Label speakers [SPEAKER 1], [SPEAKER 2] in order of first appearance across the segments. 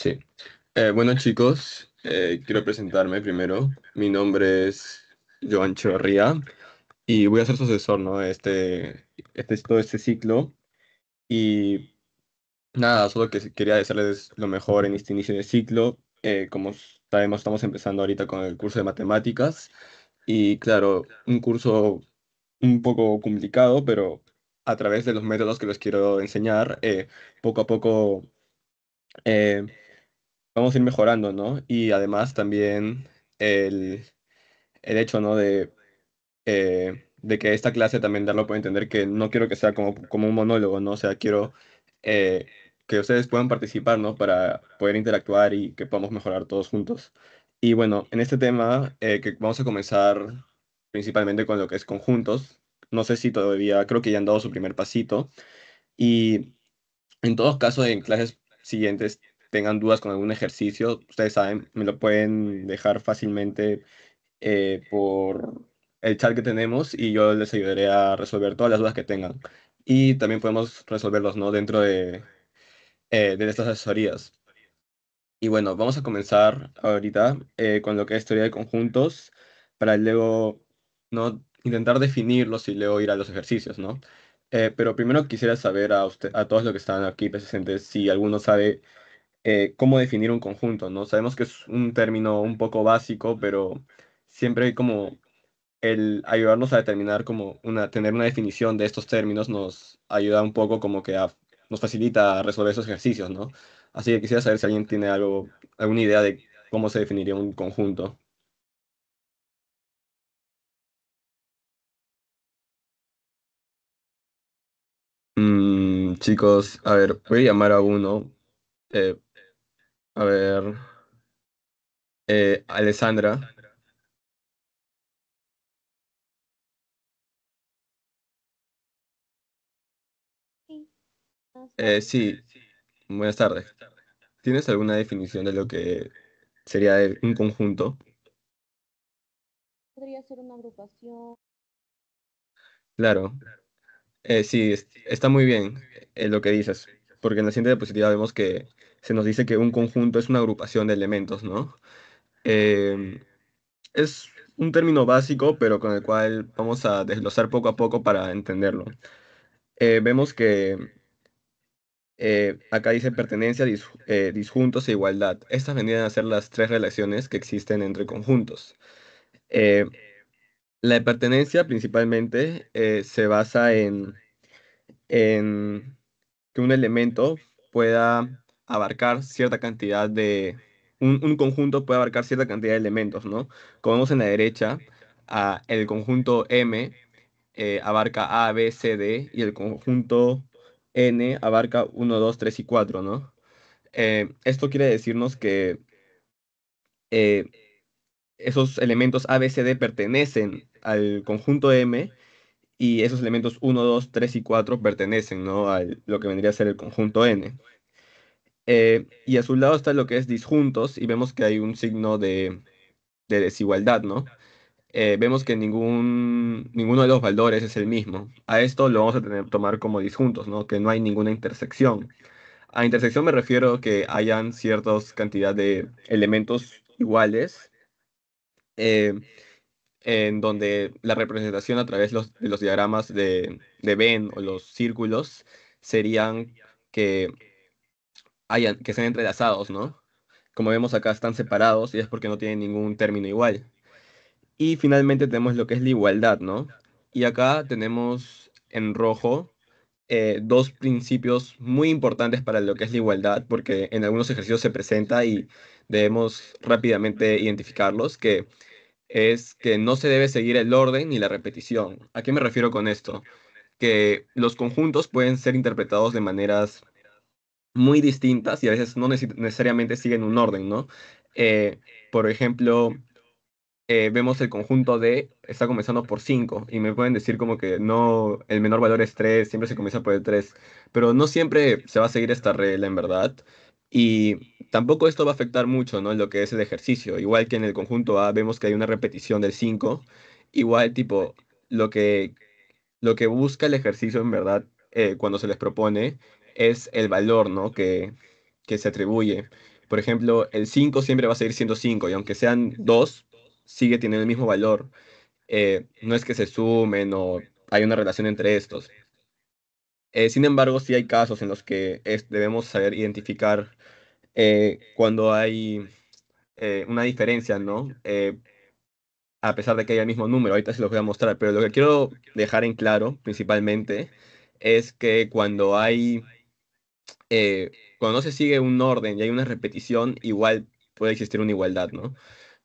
[SPEAKER 1] Sí. Eh, bueno, chicos, eh, quiero presentarme primero. Mi nombre es
[SPEAKER 2] Joan Chorría y voy a ser sucesor, ¿no? Este, este, todo este ciclo. Y nada, solo que quería desearles lo mejor en este inicio de ciclo. Eh, como sabemos, estamos empezando ahorita con el curso de matemáticas. Y claro, un curso un poco complicado, pero a través de los métodos que les quiero enseñar, poco a poco vamos a ir mejorando, ¿no? Y además también el, el hecho, ¿no? De, eh, de que esta clase también darlo por entender que no quiero que sea como, como un monólogo, ¿no? O sea, quiero eh, que ustedes puedan participar, ¿no? Para poder interactuar y que podamos mejorar todos juntos. Y bueno, en este tema eh, que vamos a comenzar principalmente con lo que es conjuntos, no sé si todavía, creo que ya han dado su primer pasito. Y en todos casos, en clases siguientes tengan dudas con algún ejercicio, ustedes saben, me lo pueden dejar fácilmente eh, por el chat que tenemos y yo les ayudaré a resolver todas las dudas que tengan. Y también podemos resolverlos ¿no? dentro de, eh, de estas asesorías. Y bueno, vamos a comenzar ahorita eh, con lo que es teoría de conjuntos para luego ¿no? intentar definirlos y luego ir a los ejercicios, ¿no? pero primero quisiera saber a, usted, a todos los que están aquí presentes si alguno sabe eh, cómo definir un conjunto, ¿no? Sabemos que es un término un poco básico, pero siempre hay como el ayudarnos a determinar como una, tener una definición de estos términos nos ayuda un poco como que nos facilita resolver esos ejercicios, ¿no? Así que quisiera saber si alguien tiene algo,
[SPEAKER 1] alguna idea de cómo se definiría un conjunto. Mm, chicos, a ver, voy a llamar a uno. Eh, a ver. Eh, Alessandra. Eh, sí, buenas tardes. ¿Tienes alguna definición de
[SPEAKER 2] lo que sería un conjunto? Podría ser una agrupación. Claro. Eh, sí, está muy bien eh, lo que dices, porque en la siguiente diapositiva vemos que se nos dice que un conjunto es una agrupación de elementos, ¿no? Em, es un término básico, pero con el cual vamos a desglosar poco a poco para entenderlo. Eh, vemos que eh, acá dice pertenencia, eh, disjuntos e igualdad. Estas vendrían a ser las tres relaciones que existen entre conjuntos. la de pertenencia principalmente se basa en, que un elemento pueda abarcar cierta cantidad de, un, un, conjunto puede abarcar cierta cantidad de elementos, ¿no? Como vemos en la derecha, ah, el conjunto M eh, abarca A, B, C, D y el conjunto N abarca 1, 2, 3 y 4, ¿no? Eh, esto quiere decirnos que eh, esos elementos A, B, C, D pertenecen al conjunto M y esos elementos 1, 2, 3 y 4 pertenecen, ¿no? A lo que vendría a ser el conjunto N. Eh, y a su lado está lo que es disjuntos y vemos que hay un signo de, desigualdad, ¿no? Eh, vemos que ningún, ninguno de los valores es el mismo. A esto lo vamos a tener, tomar como disjuntos, ¿no? Que no hay ninguna intersección. A intersección me refiero que hayan ciertas cantidad de elementos iguales eh, en donde la representación a través de los, de los diagramas de, de Venn o los círculos serían que que sean entrelazados, ¿no? Como vemos acá están separados y es porque no tienen ningún término igual. Y finalmente tenemos lo que es la igualdad, ¿no? Y acá tenemos en rojo eh, dos principios muy importantes para lo que es la igualdad, porque en algunos ejercicios se presenta y debemos rápidamente identificarlos, que es que no se debe seguir el orden ni la repetición. ¿A qué me refiero con esto? Que los conjuntos pueden ser interpretados de maneras muy distintas y a veces no necesariamente siguen un orden, ¿no? Eh, por ejemplo, eh, vemos el conjunto de, está comenzando por 5, y me pueden decir como que no, el menor valor es 3, siempre se comienza por el 3, pero no siempre se va a seguir esta regla en verdad, y tampoco esto va a afectar mucho, ¿no? Lo que es el ejercicio, igual que en el conjunto A vemos que hay una repetición del 5, igual tipo, lo que, lo que busca el ejercicio en verdad eh, cuando se les propone es el valor ¿no? que, que se atribuye. Por ejemplo, el 5 siempre va a seguir siendo 5 y aunque sean 2, sigue teniendo el mismo valor. Eh, no es que se sumen o hay una relación entre estos. Eh, sin embargo, sí hay casos en los que debemos saber identificar eh, cuando hay una diferencia, ¿no? a pesar de que haya el mismo número, ahorita se los voy a mostrar, pero lo que quiero dejar en claro principalmente es que cuando hay eh, cuando no se sigue un orden y hay una repetición, igual puede existir una igualdad, ¿no?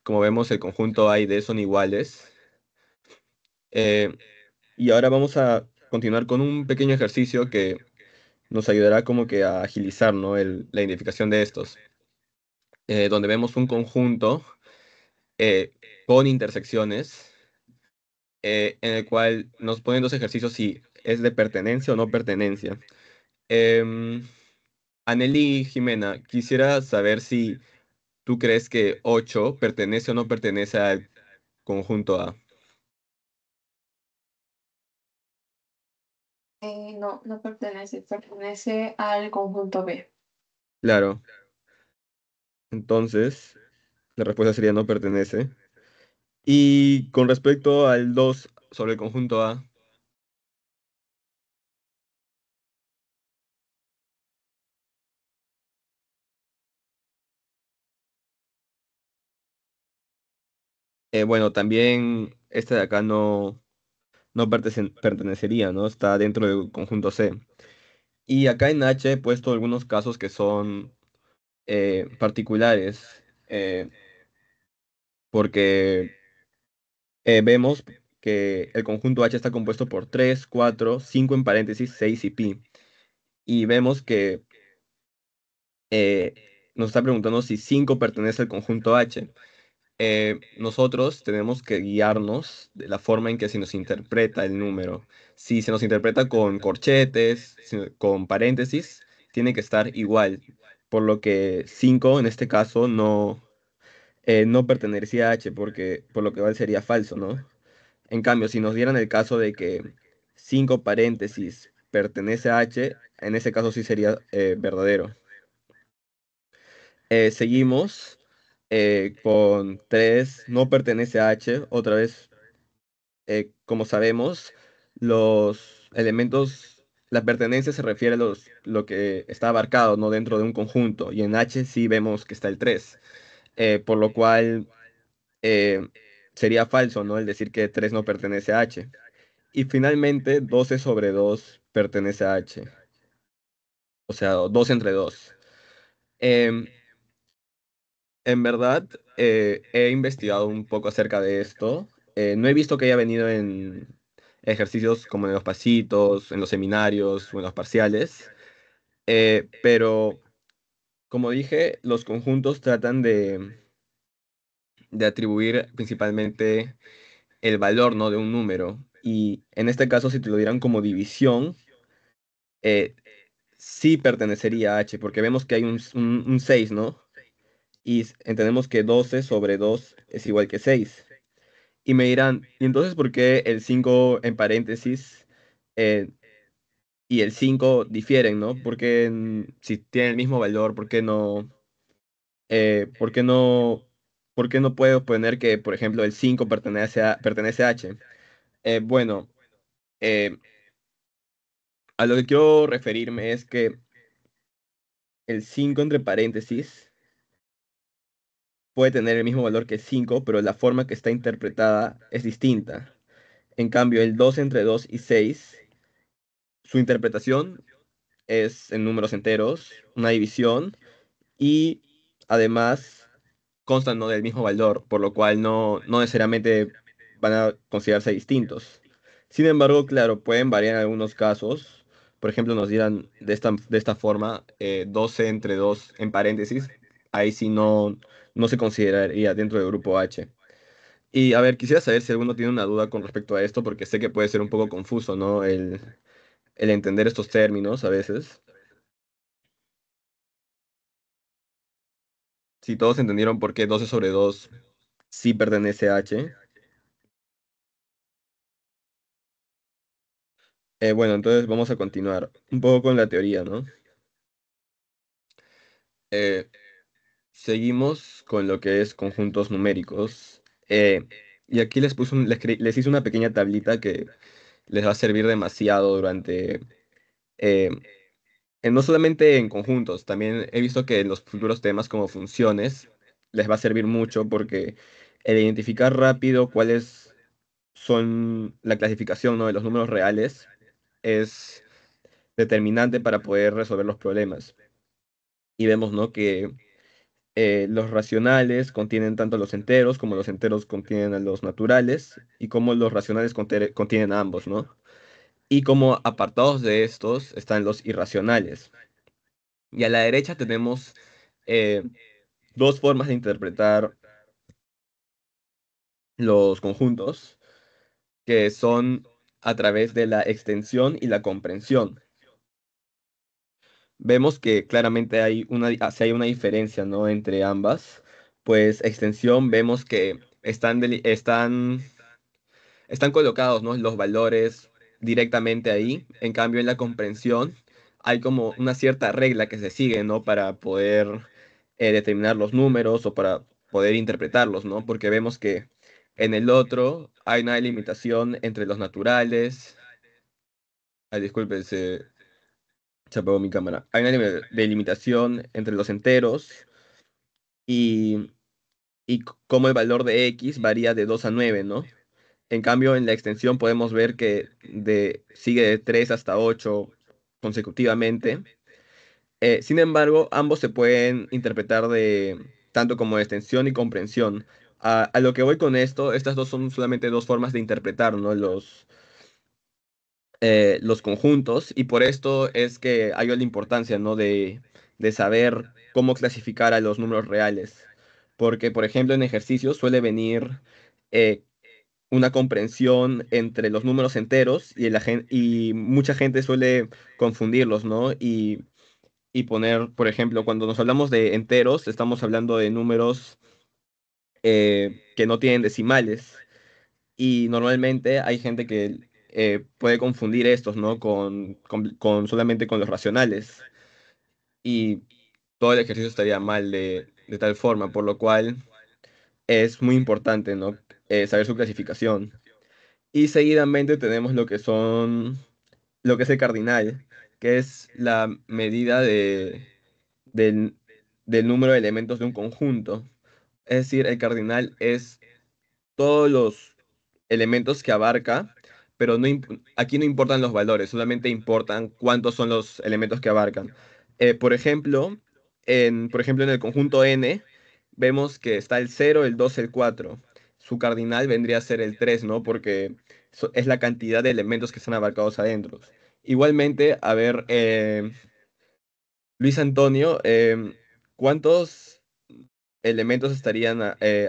[SPEAKER 2] Como vemos, el conjunto A y D son iguales. Eh, y ahora vamos a continuar con un pequeño ejercicio que nos ayudará como que a agilizar ¿no? la identificación de estos, eh, donde vemos un conjunto con intersecciones en el cual nos ponen dos ejercicios si es de pertenencia o no pertenencia. Em, Aneli Jimena, quisiera saber si tú crees que 8 pertenece o no pertenece al conjunto A.
[SPEAKER 1] Eh, no, no pertenece, pertenece al conjunto B. Claro.
[SPEAKER 2] Entonces, la respuesta sería no pertenece. Y con respecto
[SPEAKER 1] al 2 sobre el conjunto A, Eh, bueno, también este de
[SPEAKER 2] acá no, no pertenecería, ¿no? Está dentro del conjunto C. Y acá en H he puesto algunos casos que son eh, particulares, eh, porque vemos que el conjunto H está compuesto por 3, 4, 5 en paréntesis, 6 y pi. Y vemos que nos está preguntando si 5 pertenece al conjunto H. Eh, nosotros tenemos que guiarnos de la forma en que se nos interpreta el número. Si se nos interpreta con corchetes, con paréntesis, tiene que estar igual. Por lo que 5 en este caso no, eh, no pertenecía a H, porque por lo que vale sería falso, ¿no? En cambio, si nos dieran el caso de que 5 paréntesis pertenece a H, en ese caso sí sería eh, verdadero. seguimos eh, con 3 no pertenece a H. Otra vez, eh, como sabemos, los elementos, la pertenencia se refiere a los, lo que está abarcado ¿no? dentro de un conjunto. Y en H sí vemos que está el 3. Eh, por lo cual sería falso ¿no? el decir que 3 no pertenece a H. Y finalmente, 12 sobre 2 pertenece a H. O sea, 2 entre 2. Eh, em, en verdad, eh, he investigado un poco acerca de esto. Eh, no he visto que haya venido en ejercicios como en los pasitos, en los seminarios o en los parciales. Eh, pero, como dije, los conjuntos tratan de, de atribuir principalmente el valor ¿no? de un número. Y en este caso, si te lo dieran como división, eh, sí pertenecería a H, porque vemos que hay un, un, un 6, ¿no? y entendemos que 12 sobre 2 es igual que 6. Y me dirán, ¿y entonces por qué el 5 en paréntesis eh, y el 5 difieren, no? Porque si tienen el mismo valor, ¿por qué no? Eh, ¿por, qué no ¿Por qué no puedo poner que, por ejemplo, el 5 pertenece a, pertenece a H? Eh, bueno, eh, a lo que quiero referirme es que el 5 entre paréntesis puede tener el mismo valor que 5, pero la forma que está interpretada es distinta. En cambio, el 2 entre 2 y 6, su interpretación es en números enteros, una división, y además constan no del mismo valor, por lo cual no, no necesariamente van a considerarse distintos. Sin embargo, claro, pueden variar en algunos casos. Por ejemplo, nos dirán de esta, de esta forma, 12 eh, entre 2 en paréntesis. Ahí sí no, no se consideraría dentro del grupo H. Y a ver, quisiera saber si alguno tiene una duda con respecto a esto, porque sé que puede ser un poco confuso, ¿no? El, el entender estos términos a
[SPEAKER 1] veces. Si todos entendieron por qué 12 sobre 2 sí pertenece a H.
[SPEAKER 2] Eh, bueno, entonces vamos a continuar un poco con la teoría, ¿no?
[SPEAKER 1] Eh, Seguimos
[SPEAKER 2] con lo que es conjuntos numéricos. Eh, y aquí les, puse les, hice una pequeña tablita que les va a servir demasiado durante... Eh, eh, no solamente en conjuntos, también he visto que en los futuros temas como funciones les va a servir mucho porque el identificar rápido cuáles son la clasificación ¿no? de los números reales es determinante para poder resolver los problemas. Y vemos ¿no? que eh, los racionales contienen tanto a los enteros como los enteros contienen a los naturales y como los racionales contienen a ambos, ¿no? Y como apartados de estos están los irracionales. Y a la derecha tenemos eh, dos formas de interpretar los conjuntos, que son a través de la extensión y la comprensión vemos que claramente hay una, ah, hay una diferencia ¿no? entre ambas. Pues extensión vemos que están, están, están colocados ¿no? los valores directamente ahí. En cambio, en la comprensión hay como una cierta regla que se sigue ¿no? para poder eh, determinar los números o para poder interpretarlos, ¿no? porque vemos que en el otro hay una delimitación entre los naturales. Ay, disculpen, se apagó mi cámara. Hay una delimitación entre los enteros y, y cómo el valor de x varía de 2 a 9, ¿no? En cambio, en la extensión podemos ver que de, sigue de 3 hasta 8 consecutivamente. Eh, sin embargo, ambos se pueden interpretar de tanto como extensión y comprensión. A, a, lo que voy con esto, estas dos son solamente dos formas de interpretar ¿no? los, eh, los conjuntos y por esto es que hay la importancia ¿no? de, saber cómo clasificar a los números reales. Porque, por ejemplo, en ejercicios suele venir eh, una comprensión entre los números enteros y, y mucha gente suele confundirlos, ¿no? Y, poner, por ejemplo, cuando nos hablamos de enteros, estamos hablando de números eh, que no tienen decimales. Y normalmente hay gente que eh, puede confundir estos, ¿no? Con, solamente con los racionales. Y todo el ejercicio estaría mal de, tal forma, por lo cual es muy importante, ¿no? Eh, saber su clasificación. Y seguidamente tenemos lo que son, lo que es el cardinal, que es la medida del, del número de elementos de un conjunto. Es decir, el cardinal es todos los elementos que abarca pero aquí no importan los valores, solamente importan cuántos son los elementos que abarcan. Eh, por, ejemplo, en, por ejemplo, en el conjunto N vemos que está el 0, el 2, el 4. Su cardinal vendría a ser el 3, ¿no? Porque es la cantidad de elementos que están abarcados adentro. Igualmente, a ver, eh, Luis Antonio, eh, ¿cuántos
[SPEAKER 1] elementos estarían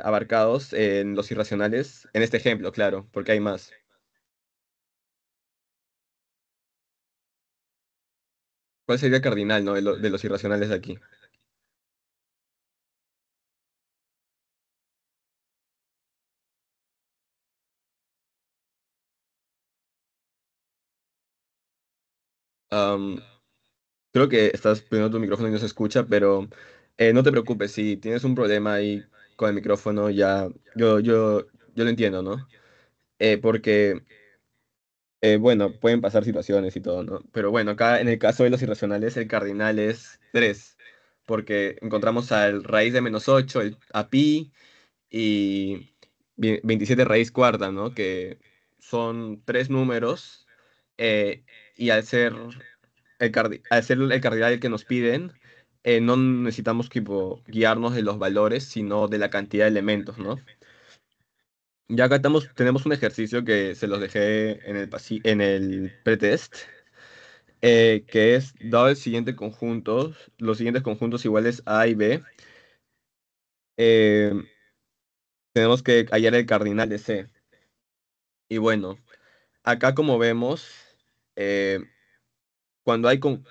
[SPEAKER 1] abarcados en los irracionales? En este ejemplo, claro, porque hay más. ¿Cuál sería el cardinal, no? De, de los irracionales de aquí. creo que estás poniendo tu micrófono y no se escucha, pero eh, no te preocupes, si tienes un problema
[SPEAKER 2] ahí con el micrófono, ya yo, yo, yo lo entiendo, ¿no? Eh, porque eh, bueno, pueden pasar situaciones y todo, ¿no? Pero bueno, acá en el caso de los irracionales, el cardinal es 3, porque encontramos al raíz de menos 8, a pi y 27 raíz cuarta, ¿no? Que son tres números eh, y al ser el, el cardinal que nos piden, eh, no necesitamos guiarnos de los valores, sino de la cantidad de elementos, ¿no? Ya acá estamos, tenemos un ejercicio que se los dejé en el, en el pretest, eh, que es, dado el siguiente conjunto, los siguientes conjuntos iguales A y B, eh, tenemos que hallar el cardinal de C. Y bueno, acá como vemos, eh, cuando hay con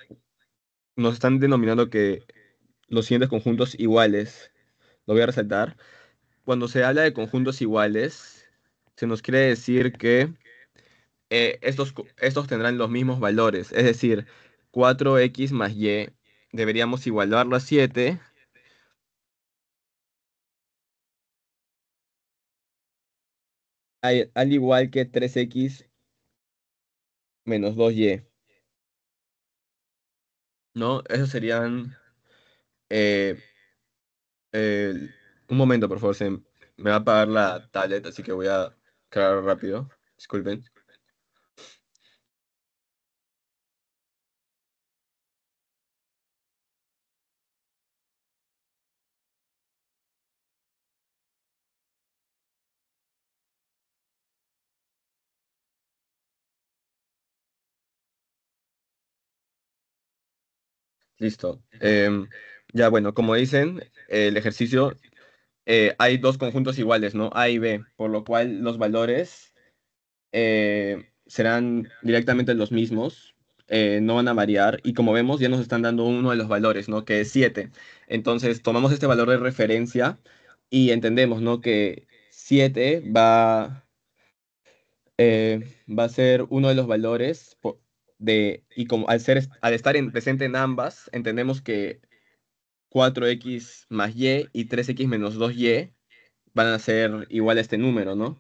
[SPEAKER 2] nos están denominando que los siguientes conjuntos iguales, lo voy a resaltar, cuando se habla de conjuntos iguales, se nos quiere decir que eh, estos, tendrán los mismos valores. Es decir, 4x
[SPEAKER 1] más y deberíamos igualarlo a 7. Al igual que 3x menos 2y. ¿No? Esos serían eh,
[SPEAKER 2] un momento, por favor, se me va a apagar la tablet, así que voy a crear rápido.
[SPEAKER 1] Disculpen. Listo. Em, ya bueno, como dicen, el ejercicio
[SPEAKER 2] eh, hay dos conjuntos iguales, ¿no? A y B, por lo cual los valores eh, serán directamente los mismos, eh, no van a variar y como vemos ya nos están dando uno de los valores, ¿no? Que es 7. Entonces tomamos este valor de referencia y entendemos, ¿no? Que 7 va, va a ser uno de los valores de, y como al, ser, al estar presente en ambas, entendemos que 4x más y y 3x menos 2y van a ser igual a este número, ¿no?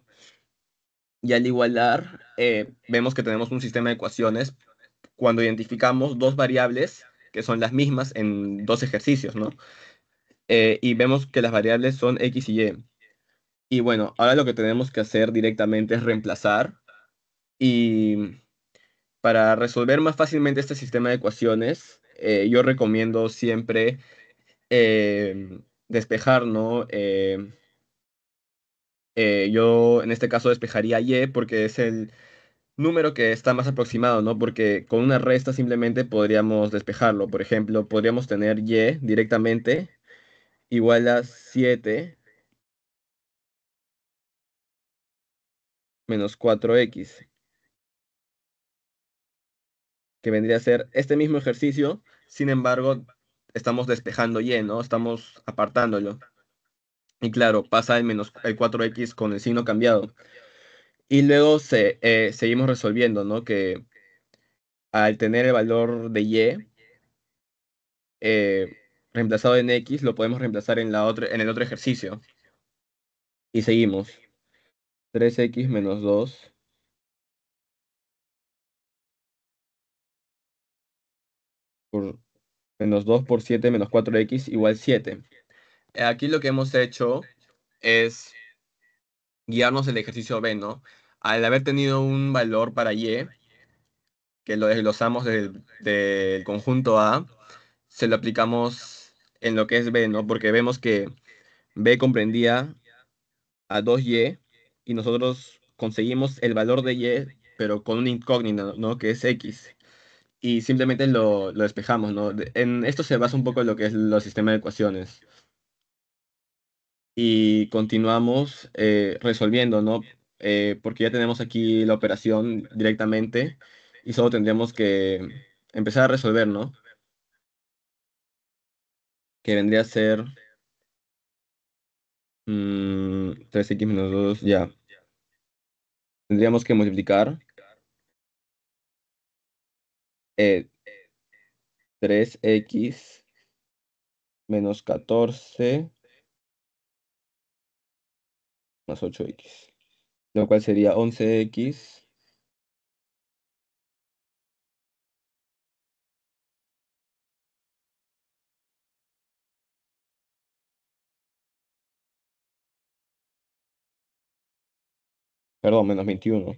[SPEAKER 2] Y al igualar, eh, vemos que tenemos un sistema de ecuaciones cuando identificamos dos variables que son las mismas en dos ejercicios, ¿no? Eh, y vemos que las variables son x y y. Y bueno, ahora lo que tenemos que hacer directamente es reemplazar. Y para resolver más fácilmente este sistema de ecuaciones, eh, yo recomiendo siempre Em, despejar, ¿no? Em, eh, yo en este caso despejaría Y porque es el número que está más aproximado, ¿no? Porque con una resta simplemente podríamos despejarlo. Por ejemplo, podríamos tener Y directamente igual a 7
[SPEAKER 1] menos 4X. Que vendría a ser este mismo ejercicio,
[SPEAKER 2] sin embargo, estamos despejando Y, ¿no? Estamos apartándolo. Y claro, pasa el menos el 4x con el signo cambiado. Y luego eh, seguimos resolviendo, ¿no? Que al tener el valor de y eh, reemplazado en x, lo podemos reemplazar en, la en el otro
[SPEAKER 1] ejercicio. Y seguimos. 3x menos 2 por Menos 2 por 7 menos 4x igual 7. Aquí lo que hemos
[SPEAKER 2] hecho es guiarnos el ejercicio B, ¿no? Al haber tenido un valor para y, que lo desglosamos del, conjunto A, se lo aplicamos en lo que es B, ¿no? Porque vemos que B comprendía a 2y y nosotros conseguimos el valor de y, pero con una incógnita, ¿no? Que es x y simplemente lo, despejamos, ¿no? En esto se basa un poco en lo que es los sistema de ecuaciones. Y continuamos eh, resolviendo, ¿no? Eh, porque ya tenemos aquí la operación directamente y solo tendríamos que empezar a resolver, ¿no?
[SPEAKER 1] Que vendría a ser 3x mm, menos 2, ya. Tendríamos que multiplicar eh, 3x menos 14 más 8x, lo cual sería 11x Perdón, menos 21.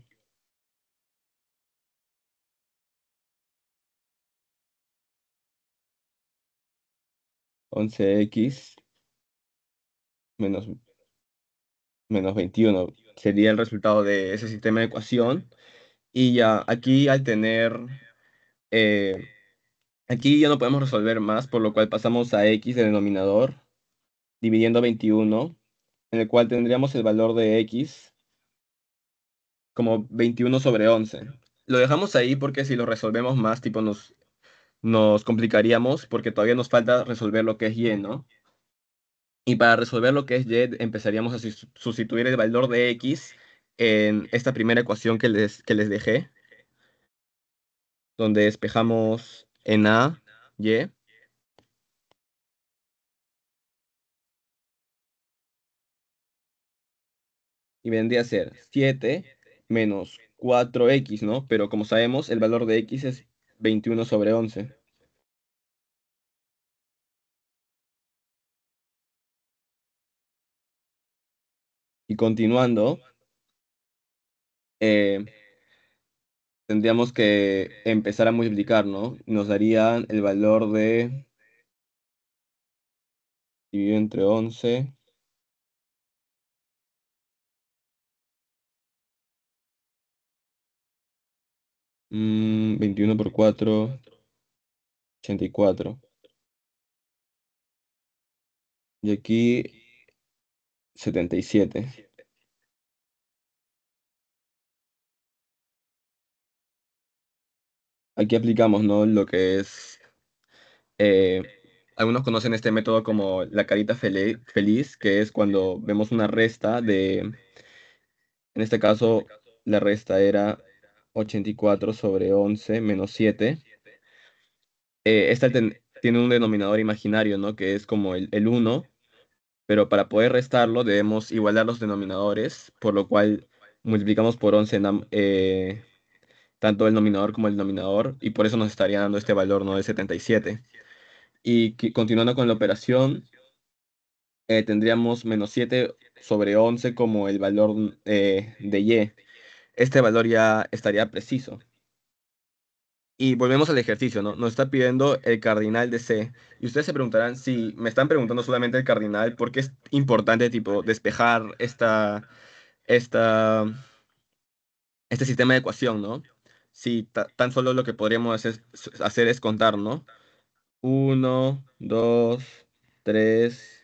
[SPEAKER 1] 11x menos, 21 sería el resultado de ese sistema de
[SPEAKER 2] ecuación. Y ya aquí al tener, eh, aquí ya no podemos resolver más, por lo cual pasamos a x del denominador, dividiendo 21, en el cual tendríamos el valor de x como 21 sobre 11. Lo dejamos ahí porque si lo resolvemos más, tipo nos nos complicaríamos porque todavía nos falta resolver lo que es Y, ¿no? Y para resolver lo que es Y, empezaríamos a sustituir el valor de X en esta primera ecuación
[SPEAKER 1] que les, que les dejé, donde despejamos en A, Y. Y vendría a ser 7 menos 4x, ¿no? Pero como sabemos, el valor de x es 21 sobre 11. Y continuando, eh,
[SPEAKER 2] tendríamos que empezar a multiplicar, ¿no? Nos darían el
[SPEAKER 1] valor de dividido entre 11 21 mm, por 4, 84. Y aquí 77. Aquí aplicamos, ¿no? Lo que es...
[SPEAKER 2] Eh, algunos conocen este método como la carita feliz, que es cuando vemos una resta de... En este caso, la resta era 84 sobre 11 menos 7. Eh, esta tiene un denominador imaginario, ¿no? Que es como el, 1, pero para poder restarlo debemos igualar los denominadores, por lo cual multiplicamos por 11 eh, tanto el denominador como el denominador, y por eso nos estaría dando este valor, ¿no? De 77. Y continuando con la operación, eh, tendríamos menos 7 sobre 11 como el valor eh, de Y este valor ya estaría preciso. Y volvemos al ejercicio, ¿no? Nos está pidiendo el cardinal de C. Y ustedes se preguntarán si me están preguntando solamente el cardinal, porque es importante, tipo, despejar esta, esta, este sistema de ecuación, ¿no? Si tan solo lo que podríamos hacer, es contar, ¿no? Uno, dos, tres,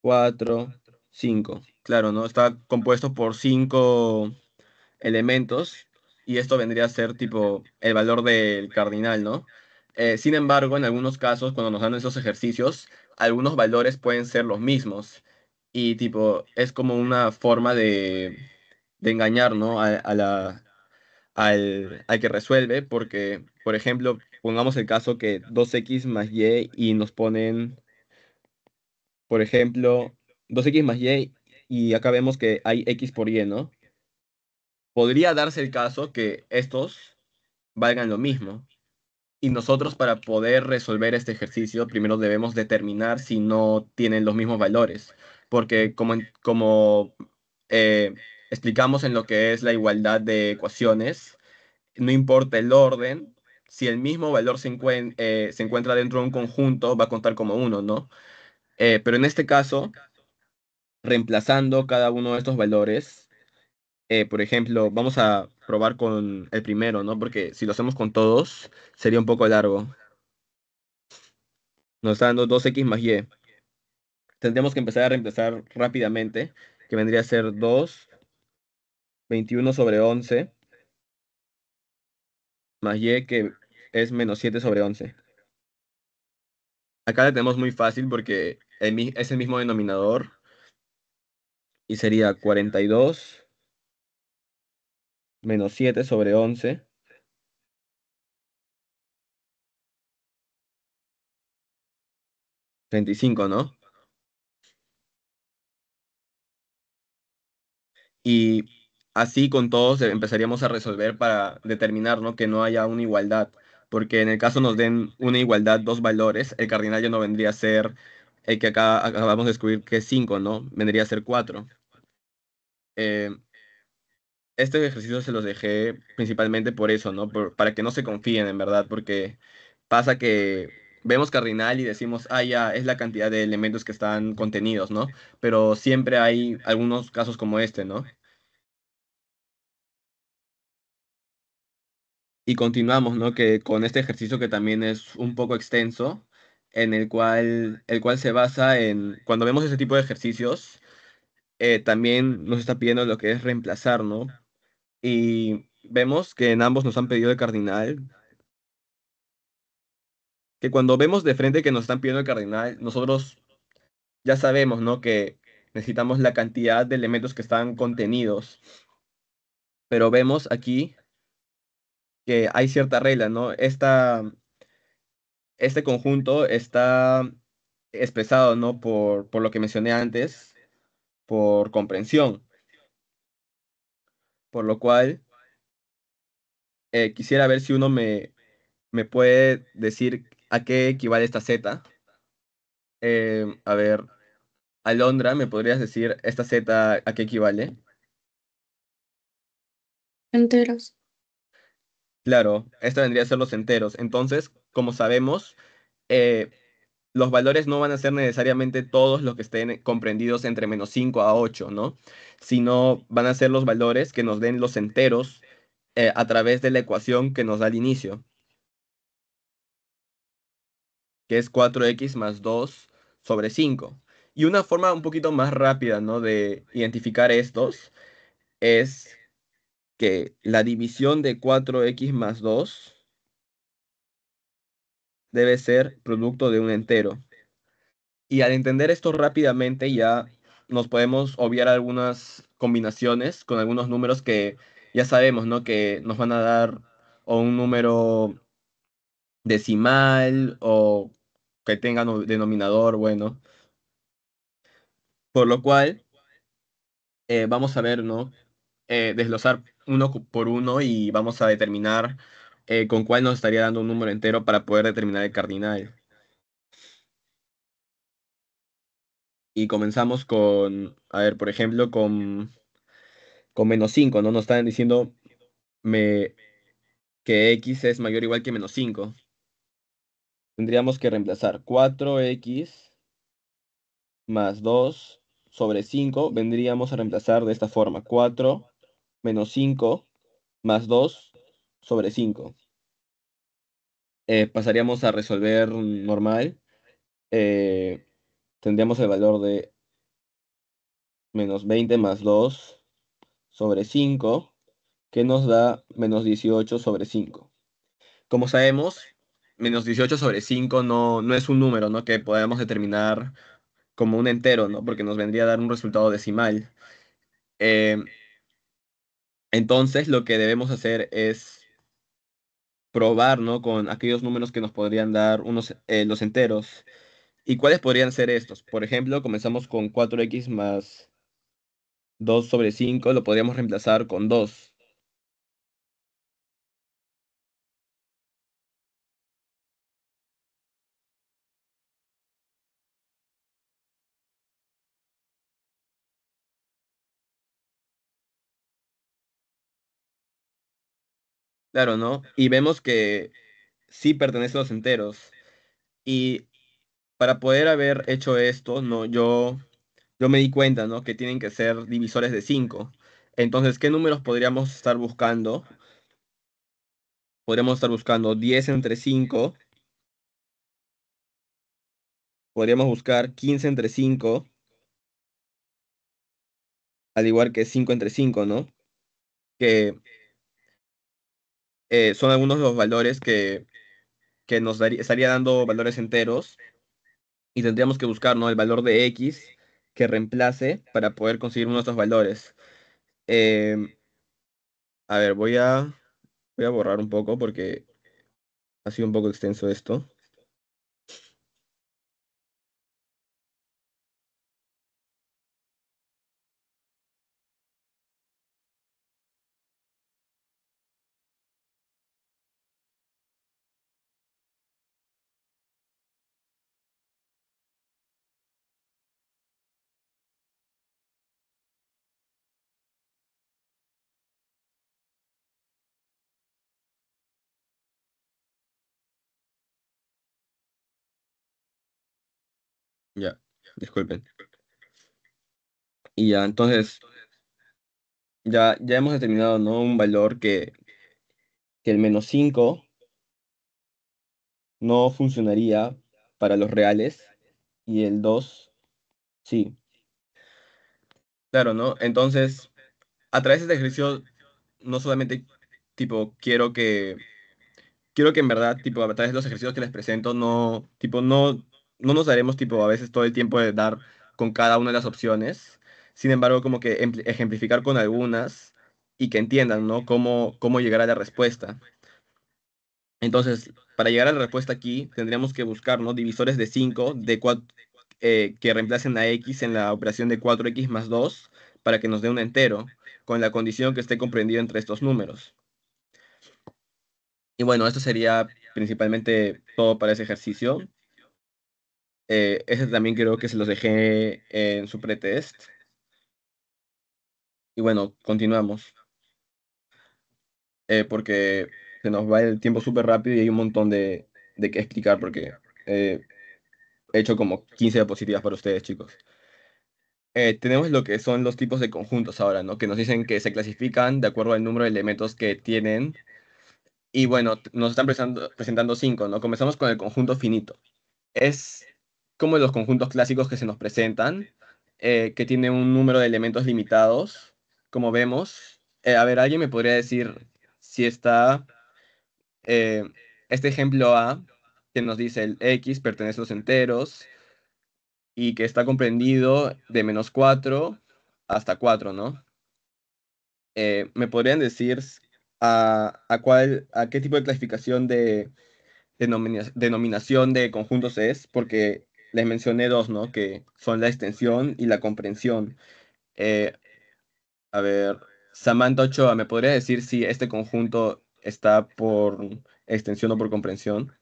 [SPEAKER 2] cuatro, cinco. Claro, ¿no? Está compuesto por cinco elementos, y esto vendría a ser tipo el valor del cardinal, ¿no? Eh, sin embargo, en algunos casos, cuando nos dan esos ejercicios, algunos valores pueden ser los mismos. Y tipo, es como una forma de, engañar, ¿no? A, la, al, al, que resuelve, porque, por ejemplo, pongamos el caso que 2x más y y nos ponen, por ejemplo, 2x más y y acá vemos que hay x por y, ¿no? podría darse el caso que estos valgan lo mismo. Y nosotros para poder resolver este ejercicio, primero debemos determinar si no tienen los mismos valores. Porque como, como eh, explicamos en lo que es la igualdad de ecuaciones, no importa el orden, si el mismo valor se, eh, se encuentra dentro de un conjunto, va a contar como uno, ¿no? Eh, pero en este caso, reemplazando cada uno de estos valores, eh, por ejemplo, vamos a probar con el primero, ¿no? Porque si lo hacemos con todos, sería un poco largo. Nos está dando 2x más y. Tendríamos que empezar a reemplazar rápidamente, que vendría a ser 2, 21 sobre 11, más y, que es menos 7 sobre 11. Acá la tenemos muy fácil porque es el mismo denominador.
[SPEAKER 1] Y sería 42 menos 7 sobre 11. 35, ¿no? Y así con todos empezaríamos
[SPEAKER 2] a resolver para determinar ¿no? que no haya una igualdad, porque en el caso nos den una igualdad dos valores, el cardinal ya no vendría a ser el que acá acabamos de escribir que es 5, ¿no? Vendría a ser 4. Eh, este ejercicio se los dejé principalmente por eso, ¿no? para que no se confíen, en verdad, porque pasa que vemos cardinal y decimos, ah, ya, es la cantidad de elementos que están contenidos, ¿no? Pero siempre hay algunos casos como este, ¿no? Y continuamos, ¿no? Que con este ejercicio que también es un poco extenso, en el cual, el cual se basa en, cuando vemos ese tipo de ejercicios, eh, también nos está pidiendo lo que es reemplazar, ¿no? Y vemos que en ambos nos han pedido el cardinal. Que cuando vemos de frente que nos están pidiendo el cardinal, nosotros ya sabemos, ¿no? Que necesitamos la cantidad de elementos que están contenidos. Pero vemos aquí que hay cierta regla, ¿no? Esta, este conjunto está expresado, ¿no? Por, por lo que mencioné antes, por comprensión por lo cual eh, quisiera ver si uno me, me puede decir a qué equivale esta Z. Eh, a ver, Alondra, ¿me podrías decir esta Z a qué equivale?
[SPEAKER 1] Enteros.
[SPEAKER 2] Claro, esta vendría a ser los enteros. Entonces, como sabemos, eh, los valores no van a ser necesariamente todos los que estén comprendidos entre menos 5 a 8, ¿no? Sino van a ser los valores que nos den los enteros eh, a través de la ecuación que nos da el inicio. Que es 4x más 2 sobre 5. Y una forma un poquito más rápida, ¿no? De identificar estos es que la división de 4x más 2 debe ser producto de un entero. Y al entender esto rápidamente ya nos podemos obviar algunas combinaciones con algunos números que ya sabemos, ¿no? Que nos van a dar o un número decimal o que tenga denominador, bueno. Por lo cual, eh, vamos a ver, ¿no? Eh, desglosar uno por uno y vamos a determinar eh, con cuál nos estaría dando un número entero para poder determinar el cardinal. Y comenzamos con, a ver, por ejemplo, con, con menos 5, ¿no? Nos están diciendo me, que x es mayor o igual que menos 5. Tendríamos que reemplazar 4x más 2 sobre 5. Vendríamos a reemplazar de esta forma. 4 menos 5 más 2 sobre 5. Eh, pasaríamos a resolver normal. Eh, tendríamos el valor de menos 20 más 2 sobre 5, que nos da menos 18 sobre 5. Como sabemos, menos 18 sobre 5 no, no es un número ¿no? que podamos determinar como un entero, ¿no? porque nos vendría a dar un resultado decimal. Eh, entonces, lo que debemos hacer es probar, ¿no? Con aquellos números que nos podrían dar unos, eh, los enteros. ¿Y cuáles podrían ser estos? Por ejemplo, comenzamos con 4x
[SPEAKER 1] más 2 sobre 5, lo podríamos reemplazar con 2. Claro, ¿no? Y vemos que sí pertenecen a los enteros.
[SPEAKER 2] Y para poder haber hecho esto, ¿no? Yo, yo me di cuenta, ¿no? Que tienen que ser divisores de 5. Entonces, ¿qué números podríamos estar buscando?
[SPEAKER 1] Podríamos estar buscando 10 entre 5. Podríamos buscar 15 entre 5. Al igual que 5 entre 5, ¿no? Que
[SPEAKER 2] eh, son algunos de los valores que, nos daría, estaría dando valores enteros y tendríamos que buscar el valor de x que reemplace para poder conseguir uno de estos valores. Em, a ver, voy
[SPEAKER 1] a, voy a borrar un poco porque ha sido un poco extenso esto. disculpen. Y ya, entonces, ya, ya hemos determinado ¿no? un valor que,
[SPEAKER 2] que el menos 5 no funcionaría para los reales y el 2 sí. Claro, ¿no? Entonces, a través de este ejercicio, no solamente, tipo, quiero que, quiero que en verdad, tipo, a través de los ejercicios que les presento, no, tipo, no no nos daremos tipo a veces todo el tiempo de dar con cada una de las opciones, sin embargo como que ejemplificar con algunas y que entiendan, ¿no? Cómo, cómo llegar a la respuesta. Entonces, para llegar a la respuesta aquí, tendríamos que buscar, ¿no? Divisores de 5, de eh, que reemplacen a x en la operación de 4x más 2 para que nos dé un entero, con la condición que esté comprendido entre estos números. Y bueno, esto sería principalmente todo para ese ejercicio. Eh, ese también creo que se los dejé en su pretest. Y bueno, continuamos. Eh, porque se nos va el tiempo súper rápido y hay un montón de, de que explicar porque eh, he hecho como 15 diapositivas para ustedes, chicos. Eh, tenemos lo que son los tipos de conjuntos ahora, ¿no? Que nos dicen que se clasifican de acuerdo al número de elementos que tienen. Y bueno, nos están presentando, presentando cinco, ¿no? Comenzamos con el conjunto finito. Es como los conjuntos clásicos que se nos presentan, eh, que tiene un número de elementos limitados, como vemos. Eh, a ver, ¿alguien me podría decir si está eh, este ejemplo A, que nos dice el X pertenece a los enteros y que está comprendido de menos 4 hasta 4, ¿no? ¿Me podrían decir a, cuál, a qué tipo de clasificación de, denominación de conjuntos es? Porque les mencioné dos, ¿no? Que son la extensión y la comprensión. Eh, a ver, Samantha Ochoa, ¿me podría decir si este
[SPEAKER 1] conjunto está por extensión o por comprensión?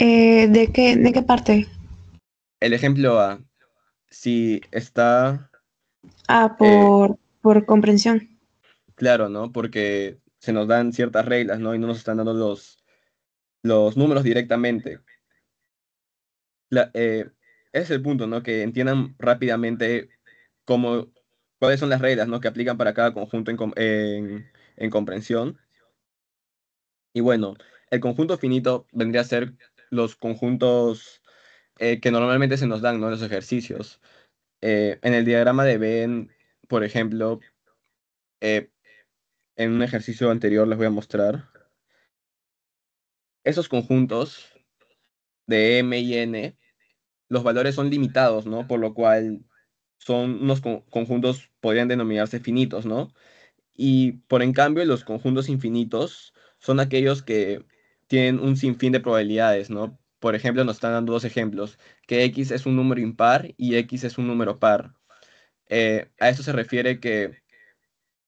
[SPEAKER 1] Eh, ¿de, qué, ¿De qué parte? El ejemplo A, si está...
[SPEAKER 2] Ah, eh, por, por comprensión. Claro, ¿no? Porque se nos dan ciertas reglas, ¿no? Y no nos están dando los, los números directamente. Eh, es el punto, ¿no? Que entiendan rápidamente cómo, cuáles son las reglas, ¿no? Que aplican para cada conjunto en, en, comprensión. Y bueno, el conjunto finito vendría a ser los conjuntos eh, que normalmente se nos dan, ¿no? Los ejercicios. Eh, en el diagrama de Ben, por ejemplo, en un ejercicio anterior les voy a mostrar. Esos conjuntos de M y N, los valores son limitados, ¿no? Por lo cual son unos conjuntos, podrían denominarse finitos, ¿no? Y por en cambio, los conjuntos infinitos son aquellos que tienen un sinfín de probabilidades, ¿no? Por ejemplo, nos están dando dos ejemplos, que X es un número impar y X es un número par. Eh, a esto se refiere que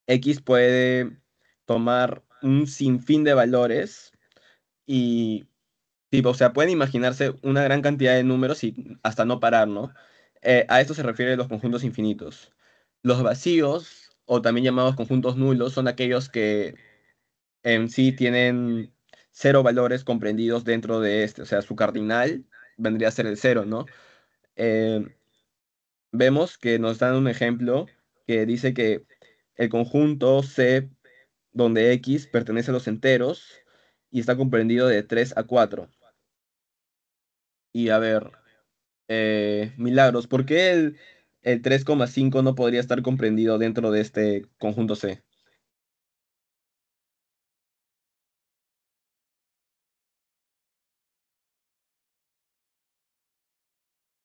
[SPEAKER 2] X puede tomar un sinfín de valores y, tipo, o sea, pueden imaginarse una gran cantidad de números y hasta no parar, ¿no? Eh, a esto se refiere los conjuntos infinitos. Los vacíos, o también llamados conjuntos nulos, son aquellos que en sí tienen cero valores comprendidos dentro de este. O sea, su cardinal vendría a ser el cero, ¿no? Eh, vemos que nos dan un ejemplo que dice que el conjunto C, donde X pertenece a los enteros y está comprendido de 3 a 4. Y a ver, eh, Milagros, ¿por qué el, 3,5
[SPEAKER 1] no podría estar comprendido dentro de este conjunto C?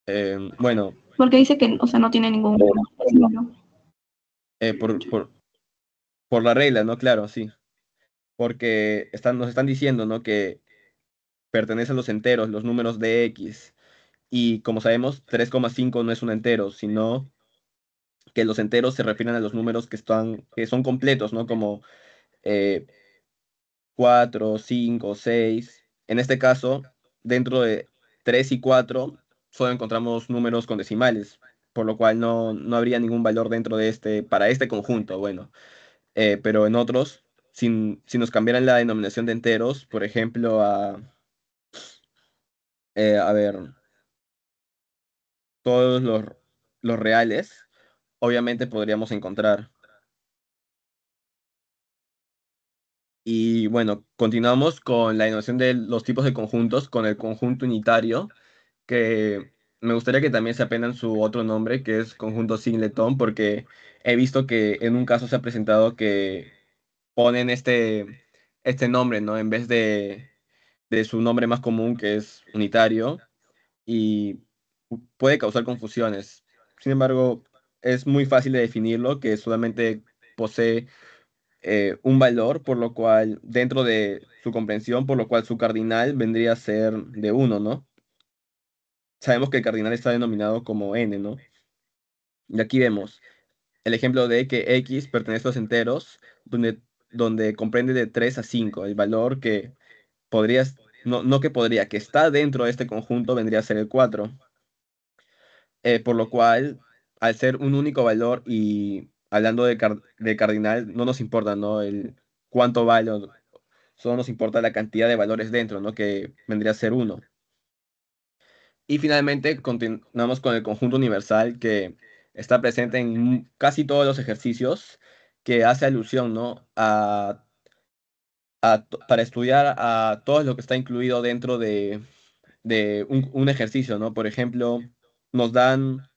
[SPEAKER 1] Eh, bueno. Porque dice que, o sea, no tiene ningún... Eh,
[SPEAKER 2] eh, por, por, por, la regla, ¿no? Claro, sí. Porque están, nos están diciendo, ¿no? Que pertenecen los enteros, los números de X. Y como sabemos, 3,5 no es un entero, sino que los enteros se refieren a los números que, están, que son completos, ¿no? Como eh, 4, 5, 6. En este caso, dentro de 3 y 4, solo encontramos números con decimales, por lo cual no, habría ningún valor dentro de este, para este conjunto, bueno. Eh, pero en otros, si, si nos cambiaran la denominación de enteros, por ejemplo, a,
[SPEAKER 1] eh, a ver, todos los, los reales, obviamente podríamos encontrar.
[SPEAKER 2] Y bueno, continuamos con la denominación de los tipos de conjuntos, con el conjunto unitario, que me gustaría que también se aprendan su otro nombre, que es Conjunto Singleton, porque he visto que en un caso se ha presentado que ponen este, este nombre, ¿no? En vez de, de su nombre más común, que es unitario, y puede causar confusiones. Sin embargo, es muy fácil de definirlo, que solamente posee eh, un valor, por lo cual, dentro de su comprensión, por lo cual su cardinal vendría a ser de uno, ¿no? sabemos que el cardinal está denominado como n, ¿no? Y aquí vemos el ejemplo de que x pertenece a los enteros, donde, donde comprende de 3 a 5. El valor que podrías, no, no que podría, que está dentro de este conjunto vendría a ser el 4. Eh, por lo cual, al ser un único valor y hablando de, de cardinal, no nos importa, ¿no? El cuánto vale, solo nos importa la cantidad de valores dentro, ¿no? Que vendría a ser 1. Y finalmente continuamos con el conjunto universal que está presente en casi todos los ejercicios que hace alusión ¿no? a, para estudiar a todo lo que está incluido dentro de, de un, ejercicio. ¿no? Por ejemplo, nos dan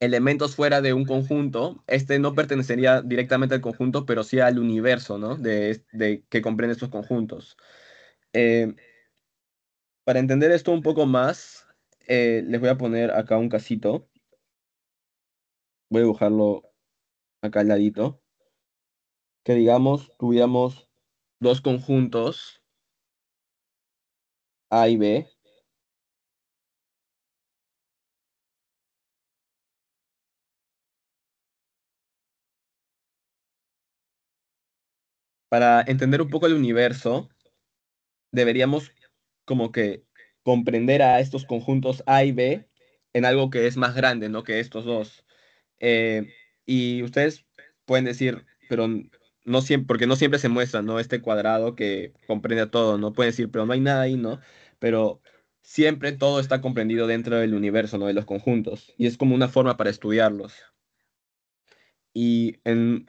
[SPEAKER 2] elementos fuera de un conjunto. Este no pertenecería directamente al conjunto, pero sí al universo ¿no? de, que comprende estos conjuntos. Eh, para entender esto un poco más, eh, les voy a poner acá un casito. Voy a dibujarlo acá al ladito. Que digamos, tuviéramos
[SPEAKER 1] dos conjuntos, A y B. Para entender un poco el universo, deberíamos como que comprender
[SPEAKER 2] a estos conjuntos A y B en algo que es más grande, ¿no? Que estos dos. Eh, y ustedes pueden decir, pero no siempre, porque no siempre se muestra, ¿no? Este cuadrado que comprende a todo, ¿no? Pueden decir, pero no hay nada ahí, ¿no? Pero siempre todo está comprendido dentro del universo, ¿no? De los conjuntos. Y es como una forma para estudiarlos. Y en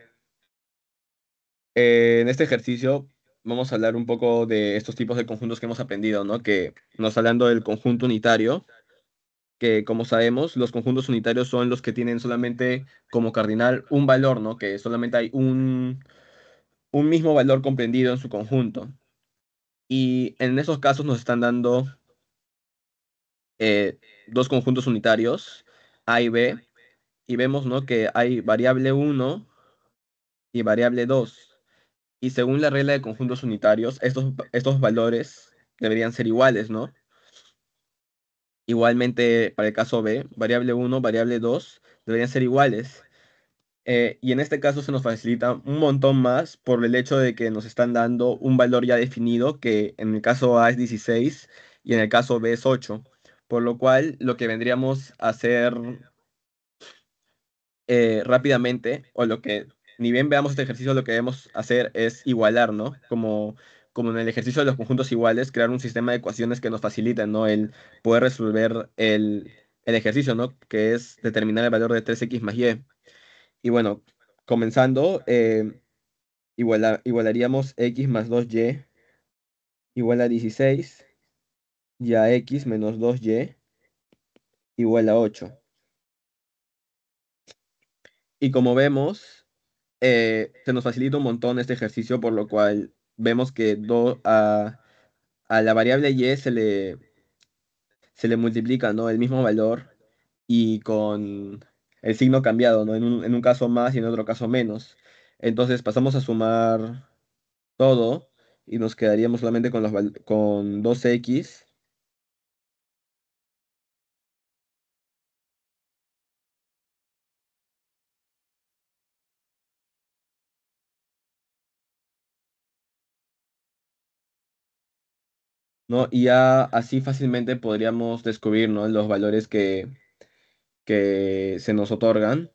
[SPEAKER 2] este ejercicio vamos a hablar un poco de estos tipos de conjuntos que hemos aprendido, ¿no? Que nos hablando del conjunto unitario, que como sabemos, los conjuntos unitarios son los que tienen solamente como cardinal un valor, ¿no? Que solamente hay un, un mismo valor comprendido en su conjunto. Y en esos casos nos están dando eh, dos conjuntos unitarios, A y B, y vemos, ¿no? Que hay variable 1 y variable 2 y según la regla de conjuntos unitarios, estos, estos valores deberían ser iguales, ¿no? Igualmente, para el caso B, variable 1, variable 2 deberían ser iguales. Eh, y en este caso se nos facilita un montón más por el hecho de que nos están dando un valor ya definido, que en el caso A es 16 y en el caso B es 8. Por lo cual, lo que vendríamos a hacer eh, rápidamente, o lo que ni bien veamos este ejercicio, lo que debemos hacer es igualar, ¿no? Como, como en el ejercicio de los conjuntos iguales, crear un sistema de ecuaciones que nos faciliten, ¿no? El poder resolver el, ejercicio, ¿no? Que es determinar el valor de 3x más y. Y bueno, comenzando, eh, igualaríamos x más 2y igual a 16 y a x menos 2y igual a 8. Y como vemos, eh, se nos facilita un montón este ejercicio, por lo cual vemos que a, la variable y se le, se le multiplica ¿no? el mismo valor y con el signo cambiado, ¿no? en, un, caso más y en otro caso menos. Entonces pasamos a sumar
[SPEAKER 1] todo y nos quedaríamos solamente con, los, con 2x ¿no? Y ya así fácilmente
[SPEAKER 2] podríamos descubrir, Los valores que, que se nos otorgan.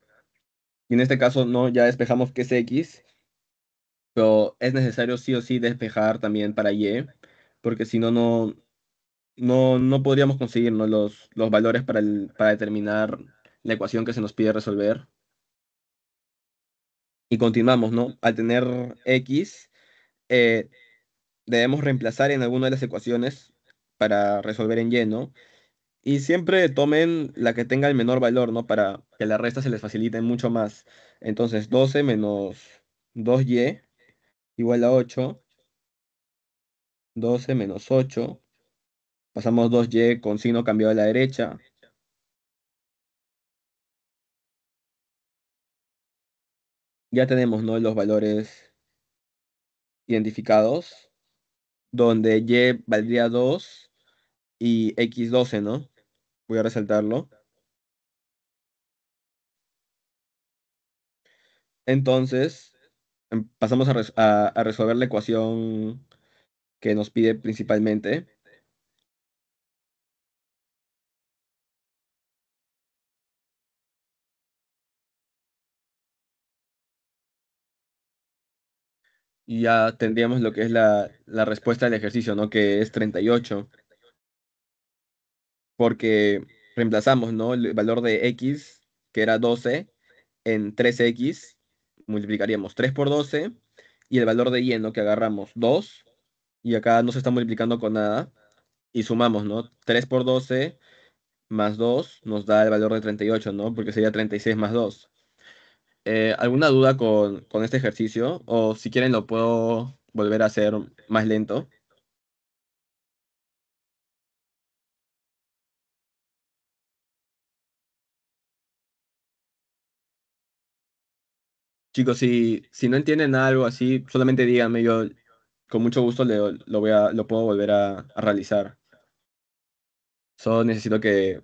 [SPEAKER 2] Y en este caso, ¿no? Ya despejamos que es X, pero es necesario sí o sí despejar también para Y, porque si no, no, no, podríamos conseguir Los, los valores para, el, para determinar la ecuación que se nos pide resolver. Y continuamos, ¿no? Al tener X, eh, debemos reemplazar en alguna de las ecuaciones para resolver en lleno. Y siempre tomen la que tenga el menor valor, ¿no? Para que la resta se les facilite mucho más. Entonces, 12 menos 2y igual a 8.
[SPEAKER 1] 12 menos 8. Pasamos 2y con signo cambiado a la derecha. Ya tenemos, ¿no? Los valores
[SPEAKER 2] identificados donde Y valdría 2 y X12, ¿no? Voy a resaltarlo. Entonces, em, pasamos a, a resolver la
[SPEAKER 1] ecuación que nos pide principalmente. y ya tendríamos lo que es la, respuesta del ejercicio, ¿no? Que es 38.
[SPEAKER 2] Porque reemplazamos, ¿no? El valor de x, que era 12, en 3x, multiplicaríamos 3 por 12, y el valor de y, ¿no? Que agarramos 2, y acá no se está multiplicando con nada, y sumamos, ¿no? 3 por 12 más 2 nos da el valor de 38, ¿no? Porque sería 36 más 2. Eh, ¿alguna duda con, con, este ejercicio? O si quieren lo puedo
[SPEAKER 1] volver a hacer más lento. Chicos, si, si no entienden algo así, solamente díganme, yo
[SPEAKER 2] con mucho gusto lo, voy a, lo puedo volver a, realizar. Solo necesito que,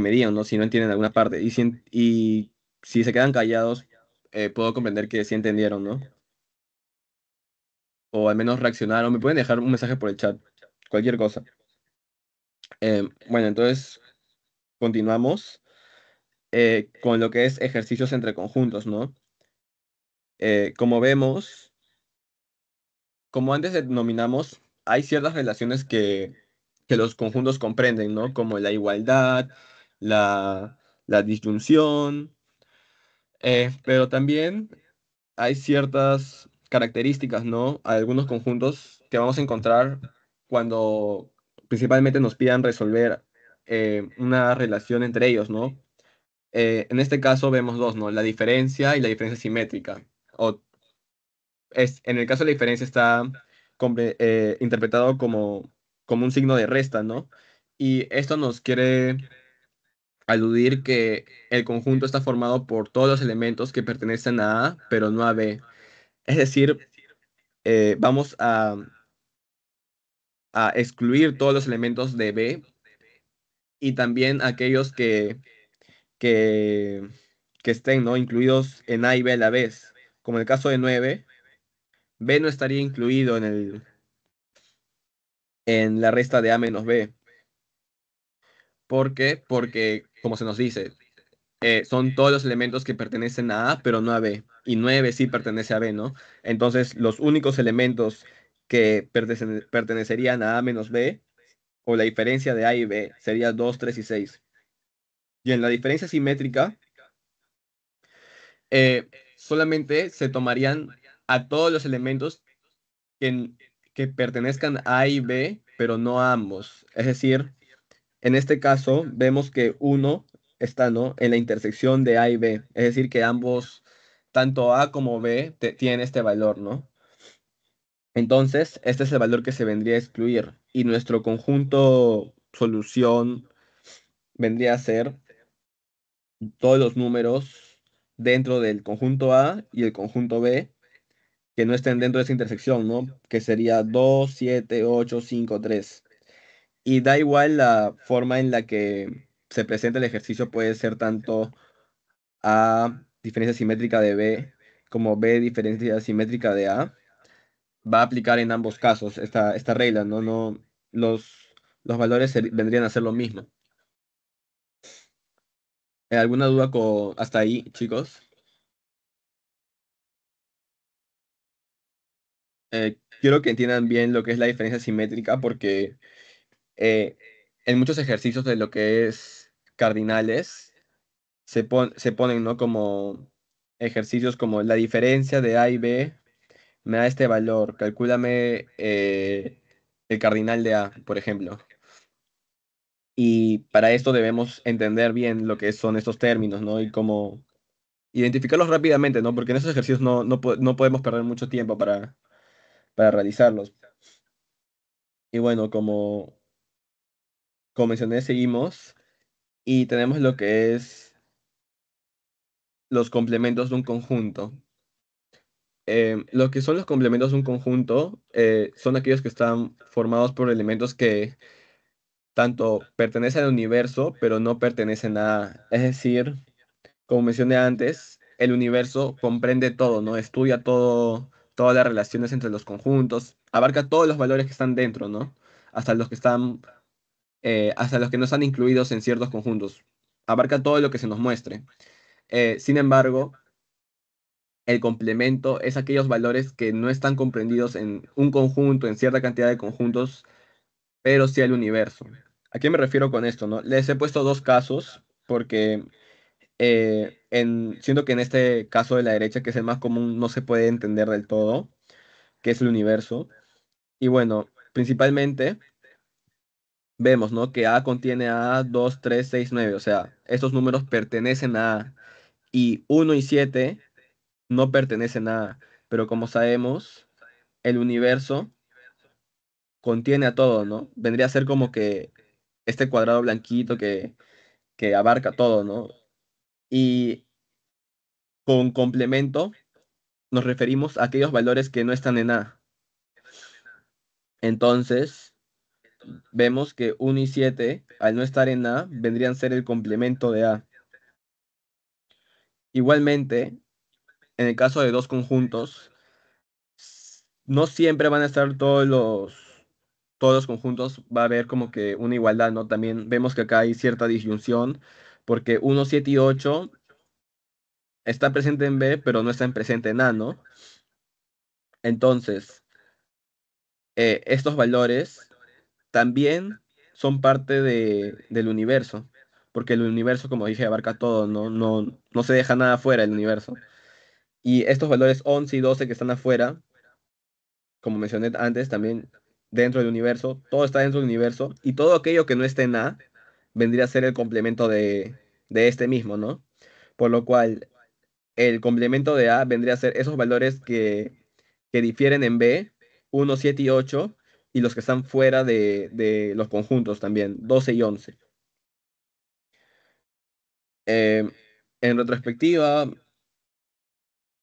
[SPEAKER 2] me digan, ¿no? Si no entienden alguna parte. Y y si se quedan callados, eh, puedo comprender que sí entendieron, ¿no? O al menos reaccionaron. Me pueden dejar un mensaje por el chat, cualquier cosa. Em, bueno, entonces continuamos eh, con lo que es ejercicios entre conjuntos, ¿no? Eh, como vemos, como antes denominamos, hay ciertas relaciones que, que los conjuntos comprenden, ¿no? Como la igualdad, la, la disyunción, eh, pero también hay ciertas características, ¿no? algunos conjuntos que vamos a encontrar cuando principalmente nos pidan resolver eh, una relación entre ellos, ¿no? Eh, en este caso vemos dos, ¿no? La diferencia y la diferencia simétrica. O es, en el caso de la diferencia está interpretado como, como un signo de resta, ¿no? Y esto nos quiere aludir que el conjunto está formado por todos los elementos que pertenecen a A, pero no a B. Es decir, eh, vamos a, a excluir todos los elementos de B y también aquellos que, que, estén ¿no? incluidos en A y B a la vez. Como en el caso de 9, B no estaría incluido en, el, en la resta de A menos B. ¿Por qué? Porque como se nos dice, eh, son todos los elementos que pertenecen a A, pero no a B. Y 9 sí pertenece a B, ¿no? Entonces, los únicos elementos que pertenecerían a A menos B, o la diferencia de A y B, sería 2, 3 y 6. Y en la diferencia simétrica, eh, solamente se tomarían a todos los elementos que, que pertenezcan a A y B, pero no a ambos. Es decir, en este caso, vemos que uno está ¿no? en la intersección de A y B, es decir, que ambos, tanto A como B, tienen este valor, ¿no? Entonces, este es el valor que se vendría a excluir y nuestro conjunto solución vendría a ser todos los números dentro del conjunto A y el conjunto B que no estén dentro de esa intersección, ¿no? Que sería 2, 7, 8, 5, 3. Y da igual la forma en la que se presenta el ejercicio, puede ser tanto A diferencia simétrica de B como B diferencia simétrica de A. Va a aplicar en ambos casos esta, esta regla, ¿no? no los, los valores vendrían a ser lo mismo.
[SPEAKER 1] ¿Alguna duda hasta ahí, chicos? Eh,
[SPEAKER 2] quiero que entiendan bien lo que es la diferencia simétrica porque eh, en muchos ejercicios de lo que es cardinales, se, se ponen ¿no? como ejercicios como la diferencia de A y B me da este valor, calcúlame eh, el cardinal de A, por ejemplo. Y para esto debemos entender bien lo que son estos términos, ¿no? Y cómo identificarlos rápidamente, ¿no? Porque en esos ejercicios no, no, no podemos perder mucho tiempo para, para realizarlos. Y bueno, como como mencioné, seguimos y tenemos lo que es los complementos de un conjunto. Em, lo que son los complementos de un conjunto eh, son aquellos que están formados por elementos que tanto pertenecen al universo, pero no pertenecen a... Es decir, como mencioné antes, el universo comprende todo, ¿no? Estudia todo, todas las relaciones entre los conjuntos, abarca todos los valores que están dentro, ¿no? Hasta los que están eh, hasta los que no están incluidos en ciertos conjuntos. Abarca todo lo que se nos muestre. Eh, sin embargo, el complemento es aquellos valores que no están comprendidos en un conjunto, en cierta cantidad de conjuntos, pero sí al universo. ¿A qué me refiero con esto? No? Les he puesto dos casos porque eh, siento que en este caso de la derecha, que es el más común, no se puede entender del todo, que es el universo. Y bueno, principalmente vemos, ¿no? Que A contiene A, 2, 3, 6, 9. O sea, estos números pertenecen a A. Y 1 y 7 no pertenecen a A. Pero como sabemos, el universo contiene a todo, ¿no? Vendría a ser como que este cuadrado blanquito que, que abarca todo, ¿no? Y con complemento nos referimos a aquellos valores que no están en A. Entonces, vemos que 1 y 7, al no estar en A, vendrían a ser el complemento de A. Igualmente, en el caso de dos conjuntos, no siempre van a estar todos los, todos los conjuntos, va a haber como que una igualdad, ¿no? También vemos que acá hay cierta disyunción, porque 1, 7 y 8 está presente en B, pero no están presente en A, ¿no? Entonces, eh, estos valores también son parte de, del universo, porque el universo, como dije, abarca todo, ¿no? No, no, se deja nada fuera del universo. Y estos valores 11 y 12 que están afuera, como mencioné antes, también dentro del universo, todo está dentro del universo, y todo aquello que no esté en A vendría a ser el complemento de, este mismo, ¿no? Por lo cual, el complemento de A vendría a ser esos valores que, que difieren en B, 1, 7 y 8, y los que están fuera de, de los conjuntos también, 12 y 11. Eh, en retrospectiva,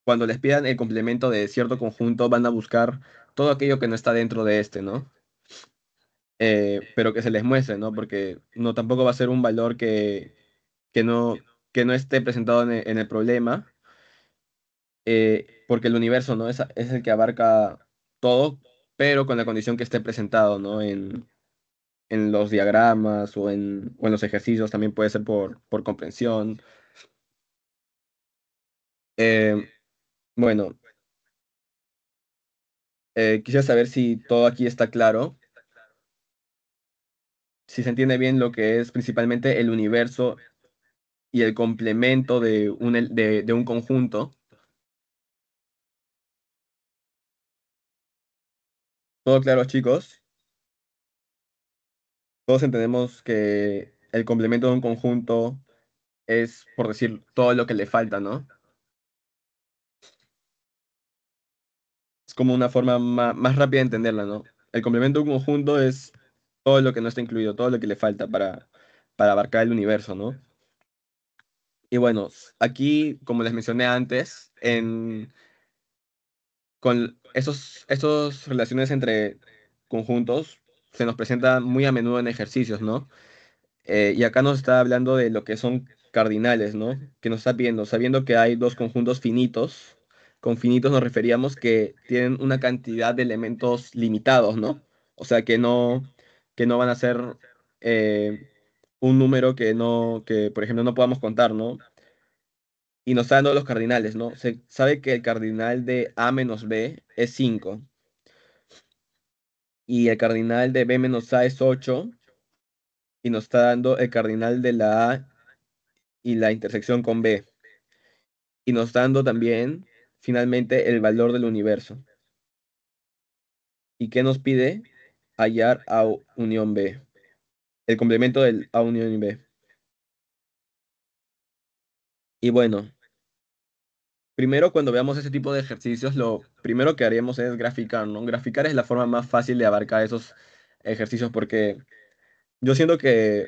[SPEAKER 2] cuando les pidan el complemento de cierto conjunto, van a buscar todo aquello que no está dentro de este, ¿no? Eh, pero que se les muestre, ¿no? Porque no tampoco va a ser un valor que, que, no, que no esté presentado en el, problema, eh, porque el universo, ¿no? Es, es el que abarca todo pero con la condición que esté presentado, ¿no? En, en los diagramas o en, o en, los ejercicios, también puede ser por, por comprensión. Eh, bueno, eh, quisiera saber si todo aquí está claro, si se entiende bien lo que es
[SPEAKER 1] principalmente el universo y el complemento de un, de un conjunto. Todo claro, chicos. Todos entendemos que
[SPEAKER 2] el complemento de un conjunto es, por decir, todo lo que le falta, ¿no? Es como una forma más, rápida de entenderla, ¿no? El complemento de un conjunto es todo lo que no está incluido, todo lo que le falta para, para abarcar el universo, ¿no? Y bueno, aquí, como les mencioné antes, en, con, estas estos relaciones entre conjuntos se nos presentan muy a menudo en ejercicios, ¿no? Eh, y acá nos está hablando de lo que son cardinales, ¿no? Que nos está viendo, sabiendo que hay dos conjuntos finitos, con finitos nos referíamos que tienen una cantidad de elementos limitados, ¿no? O sea, que no, que no van a ser eh, un número que no, que por ejemplo no podamos contar, ¿no? y nos está dando los cardinales, ¿no? Se sabe que el cardinal de A menos B es 5 y el cardinal de B menos A es 8 y nos está dando el cardinal de la A y la intersección con B. Y nos está dando también, finalmente, el valor del universo. ¿Y qué nos pide? Hallar A unión B. El complemento del A unión B. Y bueno, primero cuando veamos ese tipo de ejercicios, lo primero que haremos es graficar, ¿no? Graficar es la forma más fácil de abarcar esos ejercicios porque yo siento que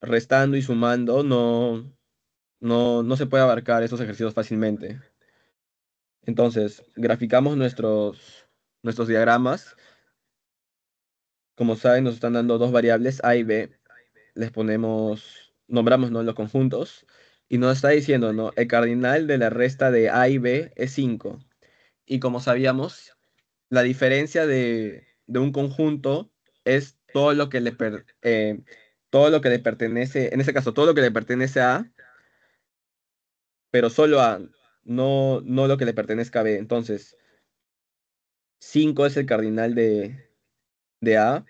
[SPEAKER 2] restando y sumando no, no, no se puede abarcar esos ejercicios fácilmente. Entonces, graficamos nuestros, nuestros diagramas. Como saben, nos están dando dos variables, A y B. Les ponemos, nombramos ¿no? los conjuntos y nos está diciendo, ¿no? El cardinal de la resta de A y B es 5. Y como sabíamos, la diferencia de, de un conjunto es todo lo que le eh, todo lo que le pertenece, en este caso, todo lo que le pertenece a A, pero solo a, no, no lo que le pertenezca a B. Entonces, 5 es el cardinal de, de A.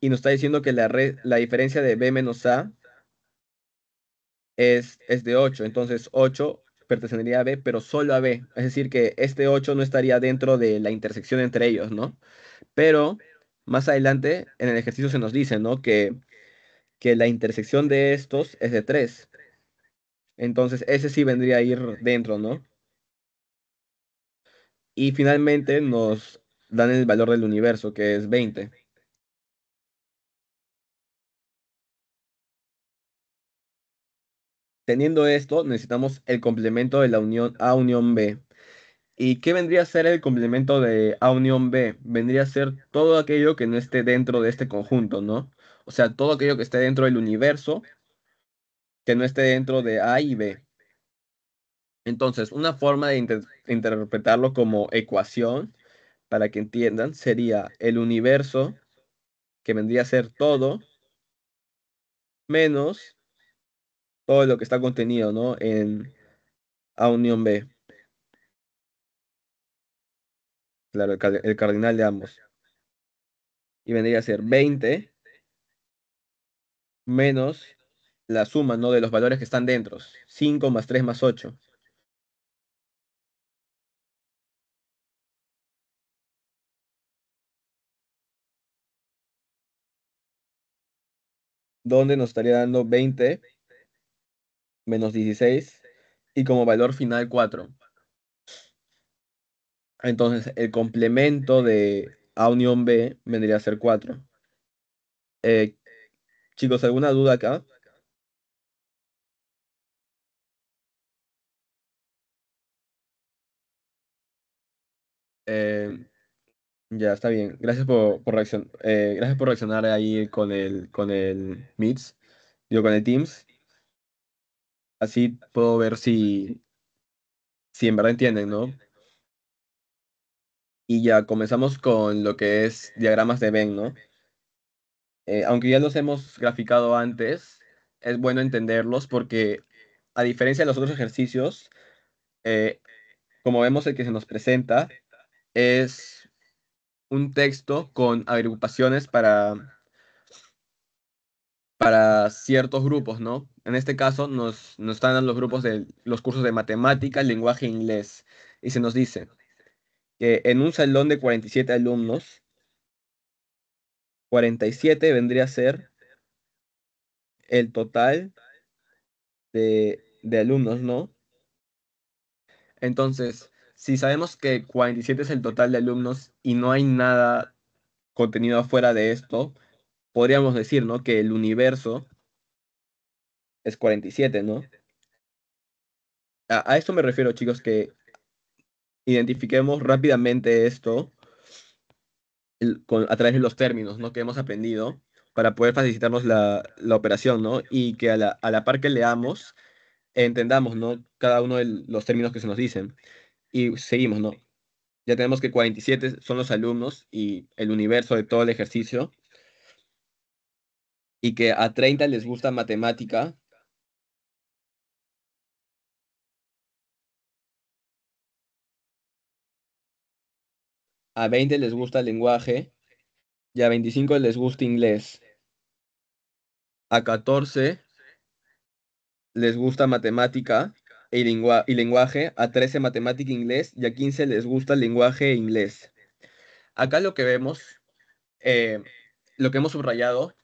[SPEAKER 2] Y nos está diciendo que la, la diferencia de B menos A es, de 8, entonces 8 pertenecería a B, pero solo a B. Es decir, que este 8 no estaría dentro de la intersección entre ellos, ¿no? Pero más adelante en el ejercicio se nos dice, ¿no? Que, que la intersección de estos es de 3. Entonces, ese sí vendría a ir dentro, ¿no? Y finalmente
[SPEAKER 1] nos dan el valor del universo, que es 20. teniendo esto,
[SPEAKER 2] necesitamos el complemento de la unión A unión B. ¿Y qué vendría a ser el complemento de A unión B? Vendría a ser todo aquello que no esté dentro de este conjunto, ¿no? O sea, todo aquello que esté dentro del universo, que no esté dentro de A y B. Entonces, una forma de interpretarlo como ecuación, para que entiendan, sería el universo, que vendría a ser todo,
[SPEAKER 1] menos todo lo que está contenido, ¿no? En A Unión B.
[SPEAKER 2] Claro, el, cardinal de ambos. Y vendría a ser 20
[SPEAKER 1] menos la suma, De los valores que están dentro. 5 más 3 más 8. ¿Dónde nos estaría dando 20 menos 16
[SPEAKER 2] y como valor final 4. Entonces, el complemento de A unión B vendría a ser 4. Eh,
[SPEAKER 1] chicos, ¿alguna duda acá? Eh, ya, está bien. Gracias por, por reaccionar. Eh, gracias por reaccionar ahí con
[SPEAKER 2] el, con el Meets, digo, con el Teams. Así puedo ver si, si en verdad entienden, ¿no? Y ya comenzamos con lo que es diagramas de Venn, ¿no? Eh, aunque ya los hemos graficado antes, es bueno entenderlos porque a diferencia de los otros ejercicios, eh, como vemos el que se nos presenta es un texto con agrupaciones para, para ciertos grupos, ¿no? En este caso nos, nos están dando los grupos de los cursos de matemática, lenguaje e inglés. Y se nos dice que en un salón de 47 alumnos, 47 vendría a ser el total de, de alumnos, ¿no? Entonces, si sabemos que 47 es el total de alumnos y no hay nada contenido afuera de esto, podríamos decir, ¿no? Que el universo es 47, ¿no? A, esto me refiero, chicos, que identifiquemos rápidamente esto a través de los términos ¿no? que hemos aprendido para poder facilitarnos la, la operación, ¿no? Y que a la, a la, par que leamos, entendamos, ¿no? Cada uno de los términos que se nos dicen. Y seguimos, ¿no? Ya tenemos que 47 son los alumnos y el universo de todo el ejercicio.
[SPEAKER 1] Y que a 30 les gusta matemática a 20 les gusta el lenguaje y a 25 les gusta inglés.
[SPEAKER 2] A 14 les gusta matemática y, lenguaje, a 13 matemática e inglés y a 15 les gusta el lenguaje e inglés. Acá lo que vemos, eh, lo que hemos subrayado,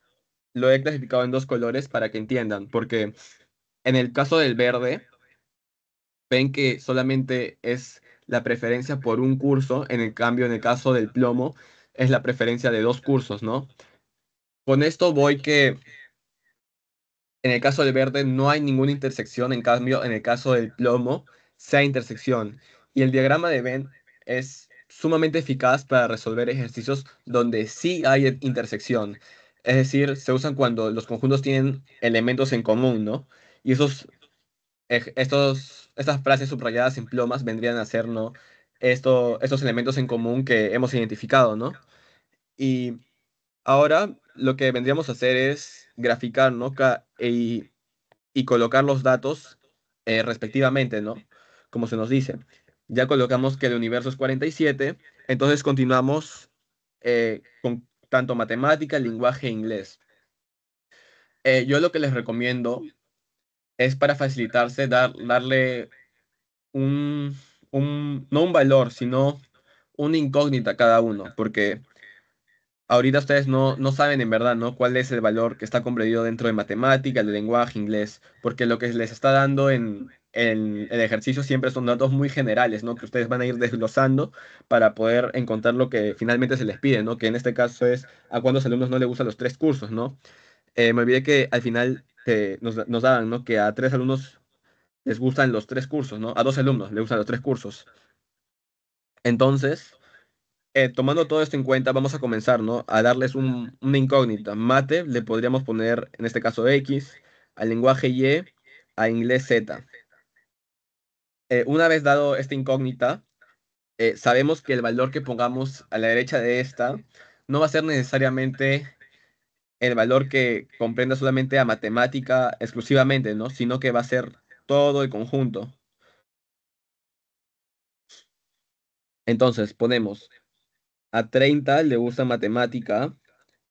[SPEAKER 2] lo he clasificado en dos colores para que entiendan, porque en el caso del verde, ven que solamente es la preferencia por un curso, en el cambio, en el caso del plomo, es la preferencia de dos cursos, ¿no? Con esto voy que en el caso del verde no hay ninguna intersección, en cambio, en el caso del plomo, hay intersección. Y el diagrama de Venn es sumamente eficaz para resolver ejercicios donde sí hay intersección. Es decir, se usan cuando los conjuntos tienen elementos en común, ¿no? Y esos, estos estas frases subrayadas en plomas vendrían a ser, ¿no? Esto, estos elementos en común que hemos identificado, ¿no? Y ahora lo que vendríamos a hacer es graficar, ¿no? E, y, y colocar los datos eh, respectivamente, ¿no? Como se nos dice. Ya colocamos que el universo es 47, entonces continuamos eh, con tanto matemática, lenguaje e inglés. Eh, yo lo que les recomiendo es para facilitarse, dar, darle un, un, no un valor, sino una incógnita a cada uno, porque ahorita ustedes no, saben en verdad ¿no? cuál es el valor que está comprendido dentro de matemática, de lenguaje, inglés, porque lo que les está dando en, el ejercicio siempre son datos muy generales, ¿no? que ustedes van a ir desglosando para poder encontrar lo que finalmente se les pide, ¿no? que en este caso es a cuántos alumnos no les gustan los tres cursos. ¿no? Eh, me olvidé que al final nos, dan ¿no? Que a tres alumnos les gustan los tres cursos, ¿no? A dos alumnos les gustan los tres cursos. Entonces, eh, tomando todo esto en cuenta, vamos a comenzar, ¿no? A darles una incógnita. Mate le podríamos poner, en este caso, X, al lenguaje Y, a inglés Z. Eh, una vez dado esta incógnita, eh, sabemos que el valor que pongamos a la derecha de esta no va a ser necesariamente el valor que comprenda solamente a matemática exclusivamente, ¿no? Sino que va a ser todo el conjunto. Entonces, ponemos a 30 le gusta matemática,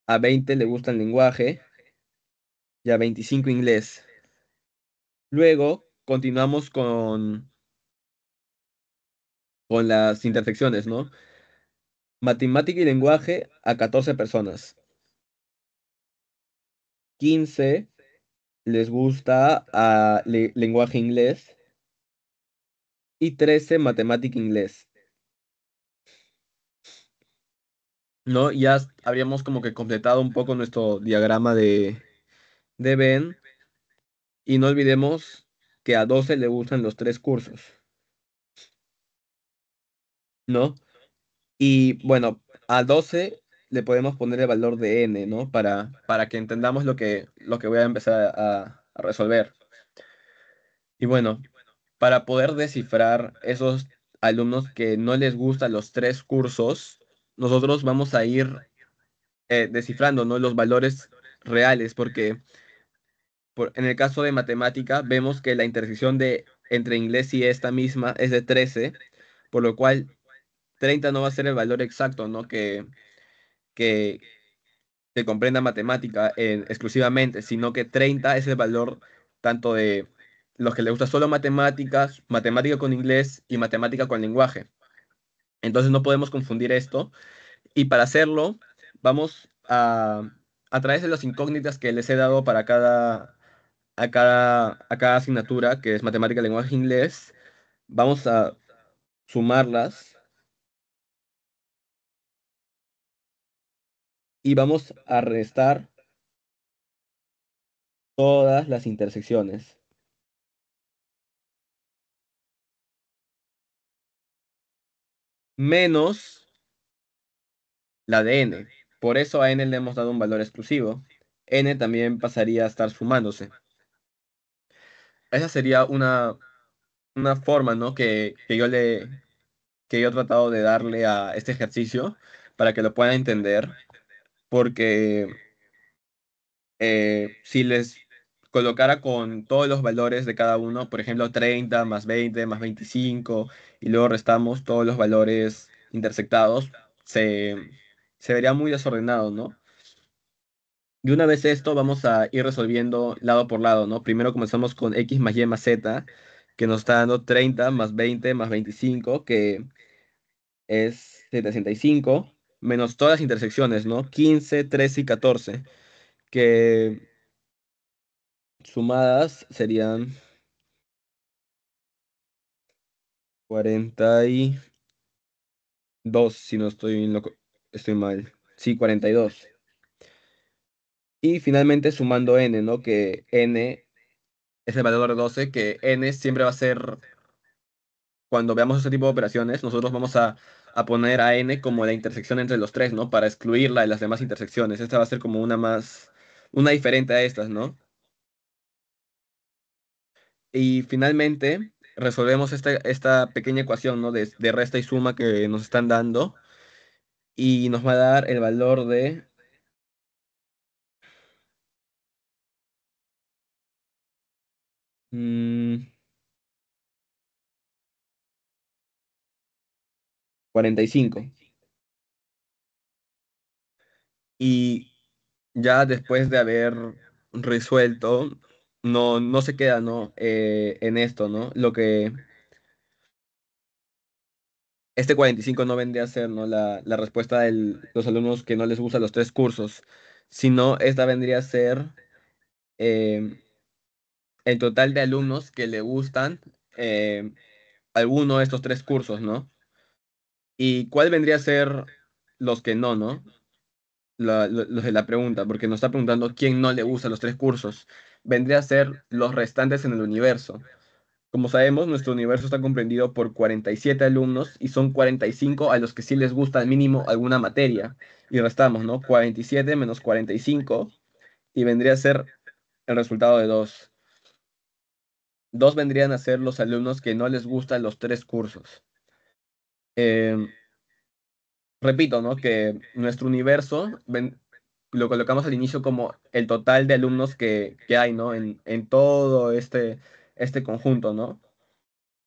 [SPEAKER 2] a 20 le gusta el lenguaje y a 25 inglés. Luego continuamos con, con las intersecciones, ¿no? Matemática y lenguaje a 14 personas. 15 les gusta lenguaje inglés y 13 matemática inglés. ¿No? Ya habíamos como que completado un poco nuestro diagrama de, de Ben. Y no olvidemos que a 12 le gustan los tres cursos. ¿No? Y bueno, a 12 le podemos poner el valor de n, ¿no? Para, para que entendamos lo que, lo que voy a empezar a, resolver. Y bueno, para poder descifrar esos alumnos que no les gustan los tres cursos, nosotros vamos a ir eh, descifrando ¿no? los valores reales, porque en el caso de matemática vemos que la intersección de entre inglés y esta misma es de 13, por lo cual 30 no va a ser el valor exacto ¿no? que, que se comprenda matemática eh, exclusivamente, sino que 30 es el valor tanto de los que le gusta solo matemáticas, matemática con inglés y matemática con lenguaje. Entonces no podemos confundir esto. Y para hacerlo, vamos a, a través de las incógnitas que les he dado para cada, a cada, a cada asignatura, que es matemática,
[SPEAKER 1] lenguaje, inglés, vamos a sumarlas y vamos a restar todas las intersecciones. Menos la de n. Por eso a n le hemos dado un valor exclusivo.
[SPEAKER 2] n también pasaría a estar sumándose. Esa sería una, una forma ¿no? que, yo le, que yo he tratado de darle a este ejercicio para que lo puedan entender porque eh, si les colocara con todos los valores de cada uno, por ejemplo 30 más 20 más 25, y luego restamos todos los valores intersectados, se, se vería muy desordenado, ¿no? Y una vez esto, vamos a ir resolviendo lado por lado, ¿no? Primero comenzamos con x más y más z, que nos está dando 30 más 20 más 25, que es 75 menos todas las intersecciones, ¿no? 15, 13 y 14,
[SPEAKER 1] que sumadas serían 42,
[SPEAKER 2] si no estoy, mal. Sí, 42. Y finalmente sumando n, ¿no? Que n es el valor de 12, que n siempre va a ser, cuando veamos este tipo de operaciones, nosotros vamos a a poner a n como la intersección entre los tres, ¿no? Para excluirla de las demás intersecciones. Esta va a ser como una más, una diferente a estas, ¿no? Y finalmente resolvemos esta, esta pequeña ecuación, ¿no? De, resta y suma que nos están dando.
[SPEAKER 1] Y nos va a dar el valor de mm, 45. Y ya después de
[SPEAKER 2] haber resuelto, no, no se queda ¿no? Eh, en esto, ¿no? Lo que este 45 no vendría a ser ¿no? la, la respuesta de los alumnos que no les gustan los tres cursos, sino esta vendría a ser eh, el total de alumnos que le gustan eh, alguno de estos tres cursos, ¿no? ¿Y cuál vendría a ser los que no, no? La, los de la pregunta, porque nos está preguntando quién no le gusta los tres cursos. Vendría a ser los restantes en el universo. Como sabemos, nuestro universo está comprendido por 47 alumnos y son 45 a los que sí les gusta al mínimo alguna materia. Y restamos, ¿no? 47 menos 45 y vendría a ser el resultado de dos. Dos vendrían a ser los alumnos que no les gustan los tres cursos. Em, repito, ¿no? Que nuestro universo lo colocamos al inicio como el total de alumnos que, que hay, ¿no? En, en, todo este, este conjunto, ¿no?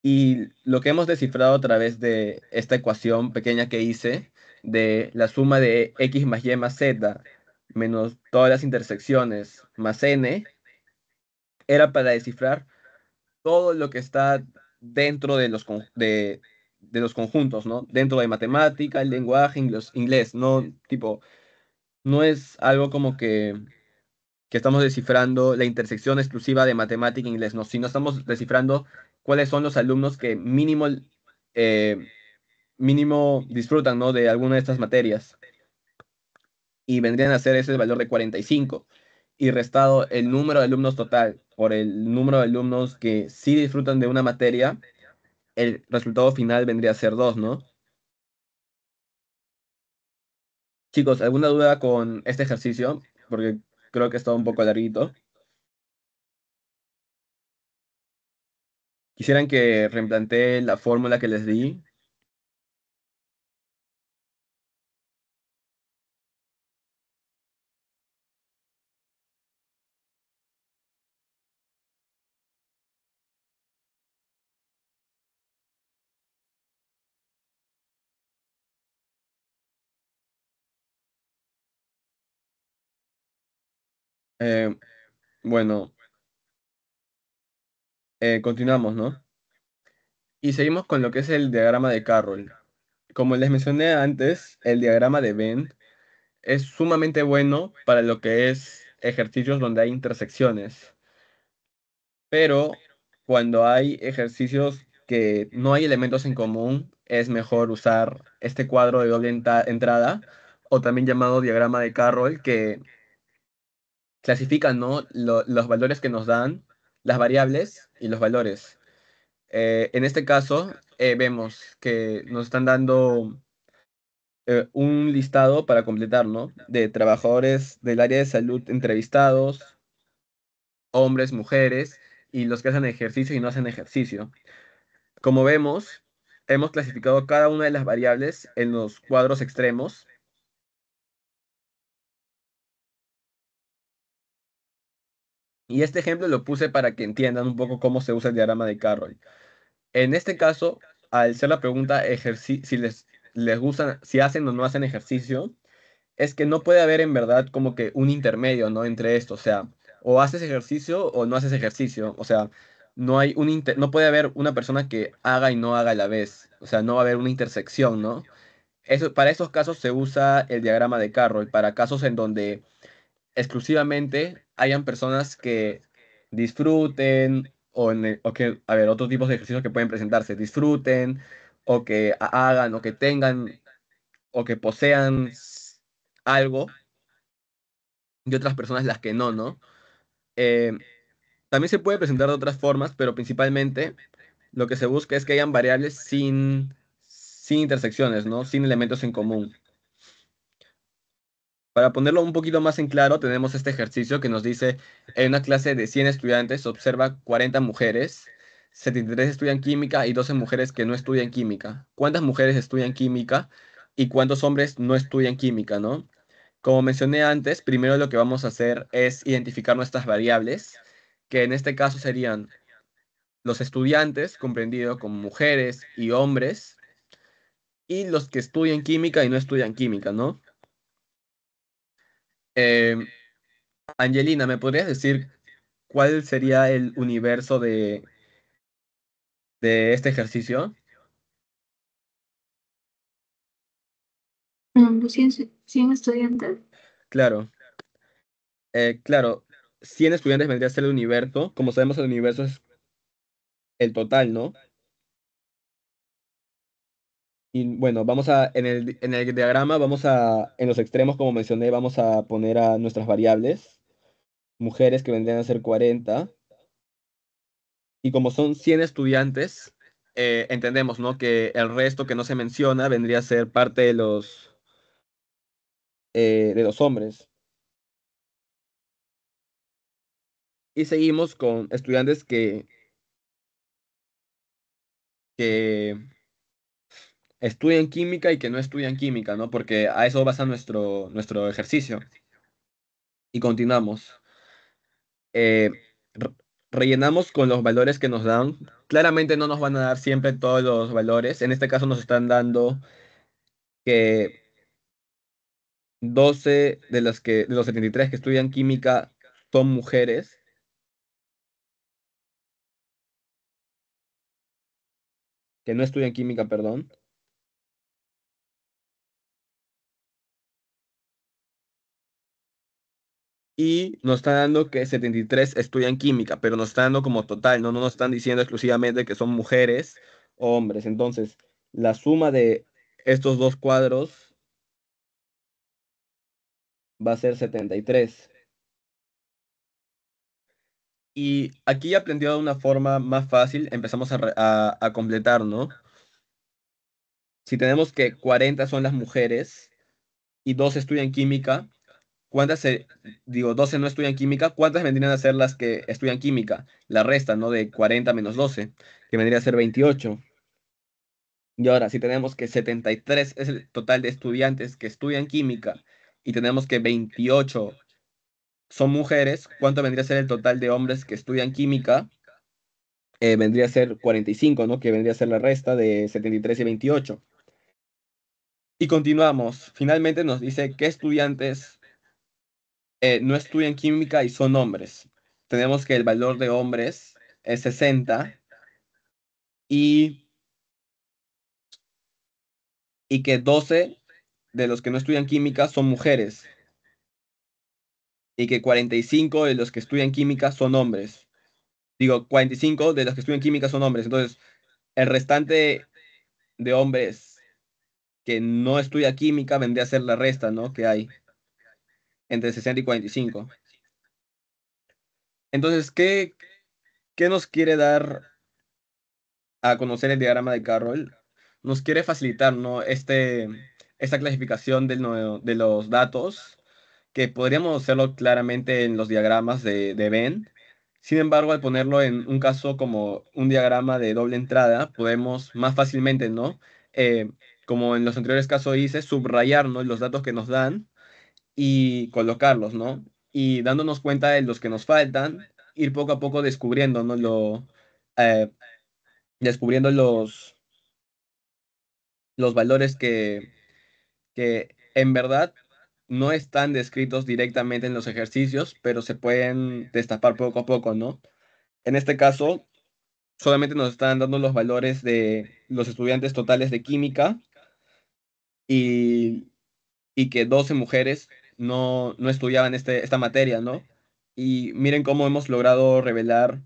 [SPEAKER 2] Y lo que hemos descifrado a través de esta ecuación pequeña que hice, de la suma de x más y más z menos todas las intersecciones más n, era para descifrar todo lo que está dentro de los, de, de los conjuntos, ¿no? Dentro de matemática, el lenguaje, inglés, ¿no? Tipo, no es algo como que, que estamos descifrando la intersección exclusiva de matemática e inglés, ¿no? Sino estamos descifrando cuáles son los alumnos que mínimo, eh, mínimo disfrutan, ¿no? De alguna de estas materias. Y vendrían a ser ese valor de 45. Y restado el número de alumnos total por el número de alumnos que sí disfrutan de una materia el resultado final vendría a ser 2, ¿no?
[SPEAKER 1] Chicos, ¿alguna duda con este ejercicio? Porque creo que está un poco larguito. Quisieran que replantee la fórmula que les di Eh, bueno, eh, continuamos, ¿no?
[SPEAKER 2] Y seguimos con lo que es el diagrama de Carroll. Como les mencioné antes, el diagrama de Venn es sumamente bueno para lo que es ejercicios donde hay intersecciones. Pero cuando hay ejercicios que no hay elementos en común, es mejor usar este cuadro de doble entrada o también llamado diagrama de Carroll que clasifican ¿no? los valores que nos dan, las variables y los valores. Eh, en este caso, eh, vemos que nos están dando eh, un listado para completar, De trabajadores del área de salud entrevistados, hombres, mujeres y los que hacen ejercicio y no hacen ejercicio. Como vemos, hemos clasificado cada una de las variables en los cuadros
[SPEAKER 1] extremos Y este ejemplo lo puse para que entiendan un poco cómo se usa el diagrama de Carroll.
[SPEAKER 2] En este caso, al ser la pregunta si les, les gustan, si hacen o no hacen ejercicio, es que no puede haber en verdad como que un intermedio, ¿no? Entre esto, o sea, o haces ejercicio o no haces ejercicio, o sea, no hay un no puede haber una persona que haga y no haga a la vez, o sea, no va a haber una intersección, ¿no? Eso, para esos casos se usa el diagrama de Carroll, para casos en donde exclusivamente hayan personas que disfruten o, que, a ver, otros tipos de ejercicios que pueden presentarse, disfruten o que hagan o que tengan o que posean algo y otras personas las que no, ¿no? Eh, también se puede presentar de otras formas, pero principalmente lo que se busca es que hayan variables sin, sin intersecciones, ¿no? Sin elementos en común. Para ponerlo un poquito más en claro, tenemos este ejercicio que nos dice, en una clase de 100 estudiantes observa 40 mujeres, 73 estudian química y 12 mujeres que no estudian química. ¿Cuántas mujeres estudian química y cuántos hombres no estudian química, no? Como mencioné antes, primero lo que vamos a hacer es identificar nuestras variables, que en este caso serían los estudiantes, comprendido con mujeres y hombres, y los que estudian química y no estudian química, ¿no? Eh, Angelina,
[SPEAKER 1] ¿me podrías decir cuál sería el universo de, de este ejercicio? Cien 100, estudiantes. Claro. Eh,
[SPEAKER 2] claro, 100 estudiantes vendría a ser el universo. Como sabemos, el universo es el total, ¿no? Y bueno, vamos a, en el, en el diagrama vamos a, en los extremos, como mencioné, vamos a poner a nuestras variables. Mujeres que vendrían a ser 40. Y como son 100 estudiantes, eh, entendemos, ¿no? Que el resto que no se menciona vendría a ser parte de los,
[SPEAKER 1] eh, de los hombres. Y seguimos con estudiantes que, que estudian química y que no estudian química,
[SPEAKER 2] ¿no? Porque a eso basa nuestro, nuestro ejercicio. Y continuamos. Eh, rellenamos con los valores que nos dan. Claramente no nos van a dar siempre todos los valores. En este caso nos están dando que
[SPEAKER 1] 12 de, las que, de los 73 que estudian química son mujeres. Que no estudian química, perdón. y nos
[SPEAKER 2] está dando que 73 estudian química, pero nos está dando como total, no, no nos están diciendo exclusivamente que son mujeres o hombres. Entonces, la suma de estos dos cuadros
[SPEAKER 1] va a ser 73. Y aquí aprendió de una forma más fácil, empezamos
[SPEAKER 2] a, completar, ¿no? Si tenemos que 40 son las mujeres y dos estudian química, ¿Cuántas, digo, 12 no estudian química? ¿Cuántas vendrían a ser las que estudian química? La resta, ¿no? De 40 menos 12, que vendría a ser 28. Y ahora, si tenemos que 73 es el total de estudiantes que estudian química y tenemos que 28 son mujeres, ¿cuánto vendría a ser el total de hombres que estudian química? Eh, vendría a ser 45, ¿no? Que vendría a ser la resta de 73 y 28. Y continuamos. Finalmente nos dice qué estudiantes eh, no estudian química y son hombres. Tenemos que el valor de hombres es 60
[SPEAKER 1] y, y que 12 de los que no estudian química son mujeres y que 45
[SPEAKER 2] de los que estudian química son hombres. Digo, 45 de los que estudian química son hombres. Entonces, el restante de hombres que no estudia química vendría a ser la resta, ¿no? Que hay entre 60 y 45. Entonces, ¿qué, qué nos quiere dar a conocer el diagrama de Carroll? Nos quiere facilitar ¿no? este, esta clasificación de los datos, que podríamos hacerlo claramente en los diagramas de, de Venn. Sin embargo, al ponerlo en un caso como un diagrama de doble entrada, podemos más fácilmente, ¿no? Eh, como en los anteriores casos hice, subrayar los datos que nos dan y colocarlos, ¿no? Y dándonos cuenta de los que nos faltan, ir poco a poco descubriendo, ¿no? Lo, eh, descubriendo los, los valores que, que en verdad no están descritos directamente en los ejercicios, pero se pueden destapar poco a poco, ¿no? En este caso, solamente nos están dando los valores de los estudiantes totales de química y y que 12 mujeres no, estudiaban este, esta materia, ¿no? Y miren cómo hemos logrado revelar,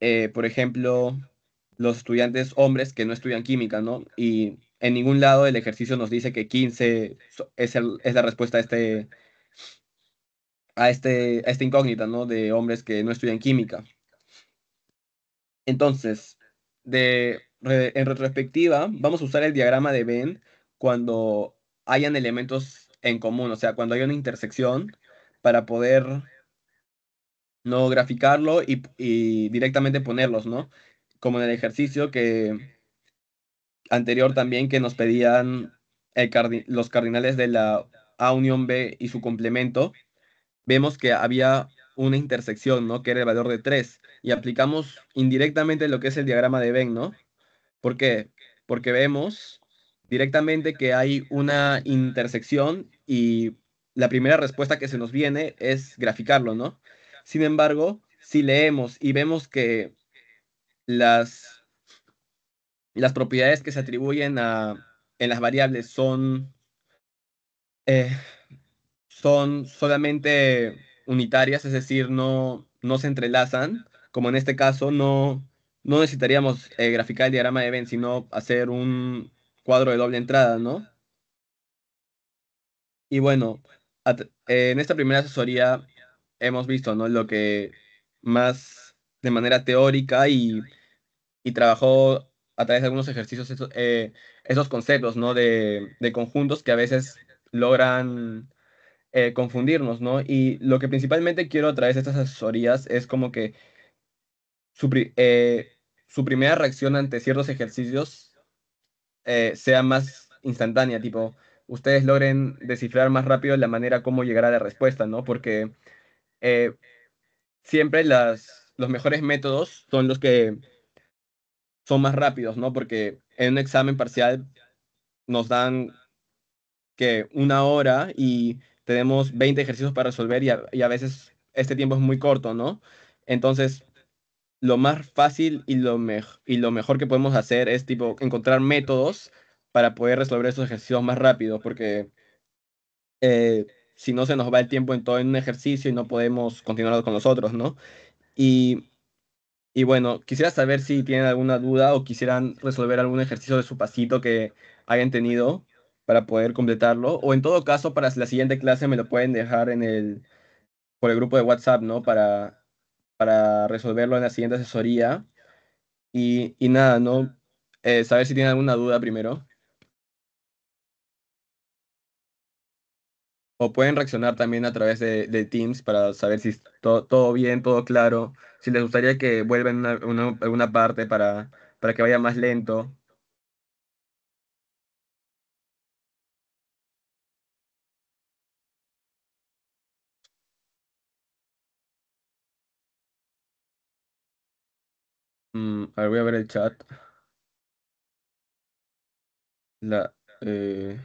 [SPEAKER 2] eh, por ejemplo, los estudiantes hombres que no estudian química, ¿no? Y en ningún lado el ejercicio nos dice que 15 es, la respuesta a este, a este a esta incógnita, ¿no? De hombres que no estudian química. Entonces, de, en retrospectiva, vamos a usar el diagrama de Venn cuando hayan elementos en común, o sea, cuando hay una intersección, para poder no graficarlo y, directamente ponerlos, ¿no? Como en el ejercicio que anterior también que nos pedían el los cardinales de la A unión B y su complemento, vemos que había una intersección, ¿no? Que era el valor de 3. Y aplicamos indirectamente lo que es el diagrama de Venn, ¿no? ¿Por qué? Porque vemos directamente que hay una intersección y la primera respuesta que se nos viene es graficarlo, ¿no? Sin embargo, si leemos y vemos que las, las propiedades que se atribuyen a, en las variables son, eh, son solamente unitarias, es decir, no, no se entrelazan, como en este caso no, no necesitaríamos eh, graficar el diagrama de Venn, sino hacer un, cuadro de doble entrada, ¿no? Y bueno, en esta primera asesoría hemos visto, ¿no? Lo que más de manera teórica y, trabajó a través de algunos ejercicios eh, esos, conceptos, ¿no? De, conjuntos que a veces logran eh, confundirnos, ¿no? Y lo que principalmente quiero a través de estas asesorías es como que su eh, primera reacción ante ciertos ejercicios eh, sea más instantánea, tipo, ustedes logren descifrar más rápido la manera como llegar a la respuesta, ¿no? Porque eh, siempre las, los mejores métodos son los que son más rápidos, ¿no? Porque en un examen parcial nos dan que una hora y tenemos 20 ejercicios para resolver y a veces este tiempo es muy corto, ¿no? Entonces, lo más fácil y lo, y lo mejor que podemos hacer es tipo encontrar métodos para poder resolver esos ejercicios más rápido, porque eh, si no se nos va el tiempo en todo en un ejercicio y no podemos continuar con los otros, ¿no? Y, y bueno, quisiera saber si tienen alguna duda o quisieran resolver algún ejercicio de su pasito que hayan tenido para poder completarlo, o en todo caso para la siguiente clase me lo pueden dejar en el, por el grupo de WhatsApp, ¿no? Para para resolverlo en la siguiente asesoría. Y, y nada, ¿no? Eh, saber si tienen alguna duda primero. O pueden reaccionar también a través de, Teams para saber si todo bien, todo claro. Si les gustaría que vuelvan una, parte para, para
[SPEAKER 1] que vaya más lento. Mm, a ver, voy a ver el chat. La. Eh...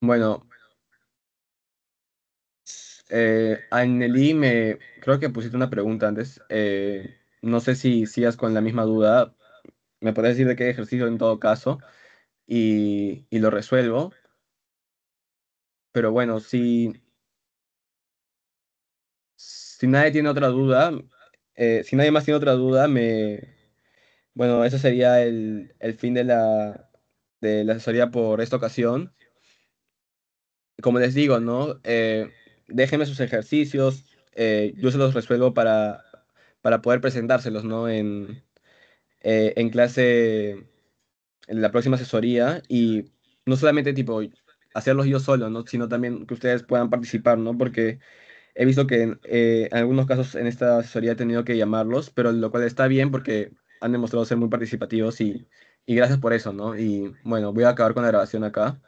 [SPEAKER 1] Bueno,
[SPEAKER 2] eh, Anneli, me creo que pusiste una pregunta antes. Eh, no sé si sigas con la misma duda. Me puedes decir de qué ejercicio en todo caso y lo resuelvo. Pero bueno, si, si nadie tiene otra duda, eh, si nadie más tiene otra duda, me... Bueno, ese sería el, el fin de la, de la asesoría por esta ocasión. Como les digo, ¿no? Eh, déjenme sus ejercicios, eh, yo se los resuelvo para, para poder presentárselos, ¿no? En, en clase, en la próxima asesoría. Y no solamente tipo, hacerlos yo solo, ¿no? Sino también que ustedes puedan participar, ¿no? Porque he visto que eh, en, algunos casos en esta asesoría he tenido que llamarlos, pero lo cual está bien porque han demostrado ser muy participativos y, y gracias por eso, ¿no? Y bueno, voy a acabar con la
[SPEAKER 1] grabación acá.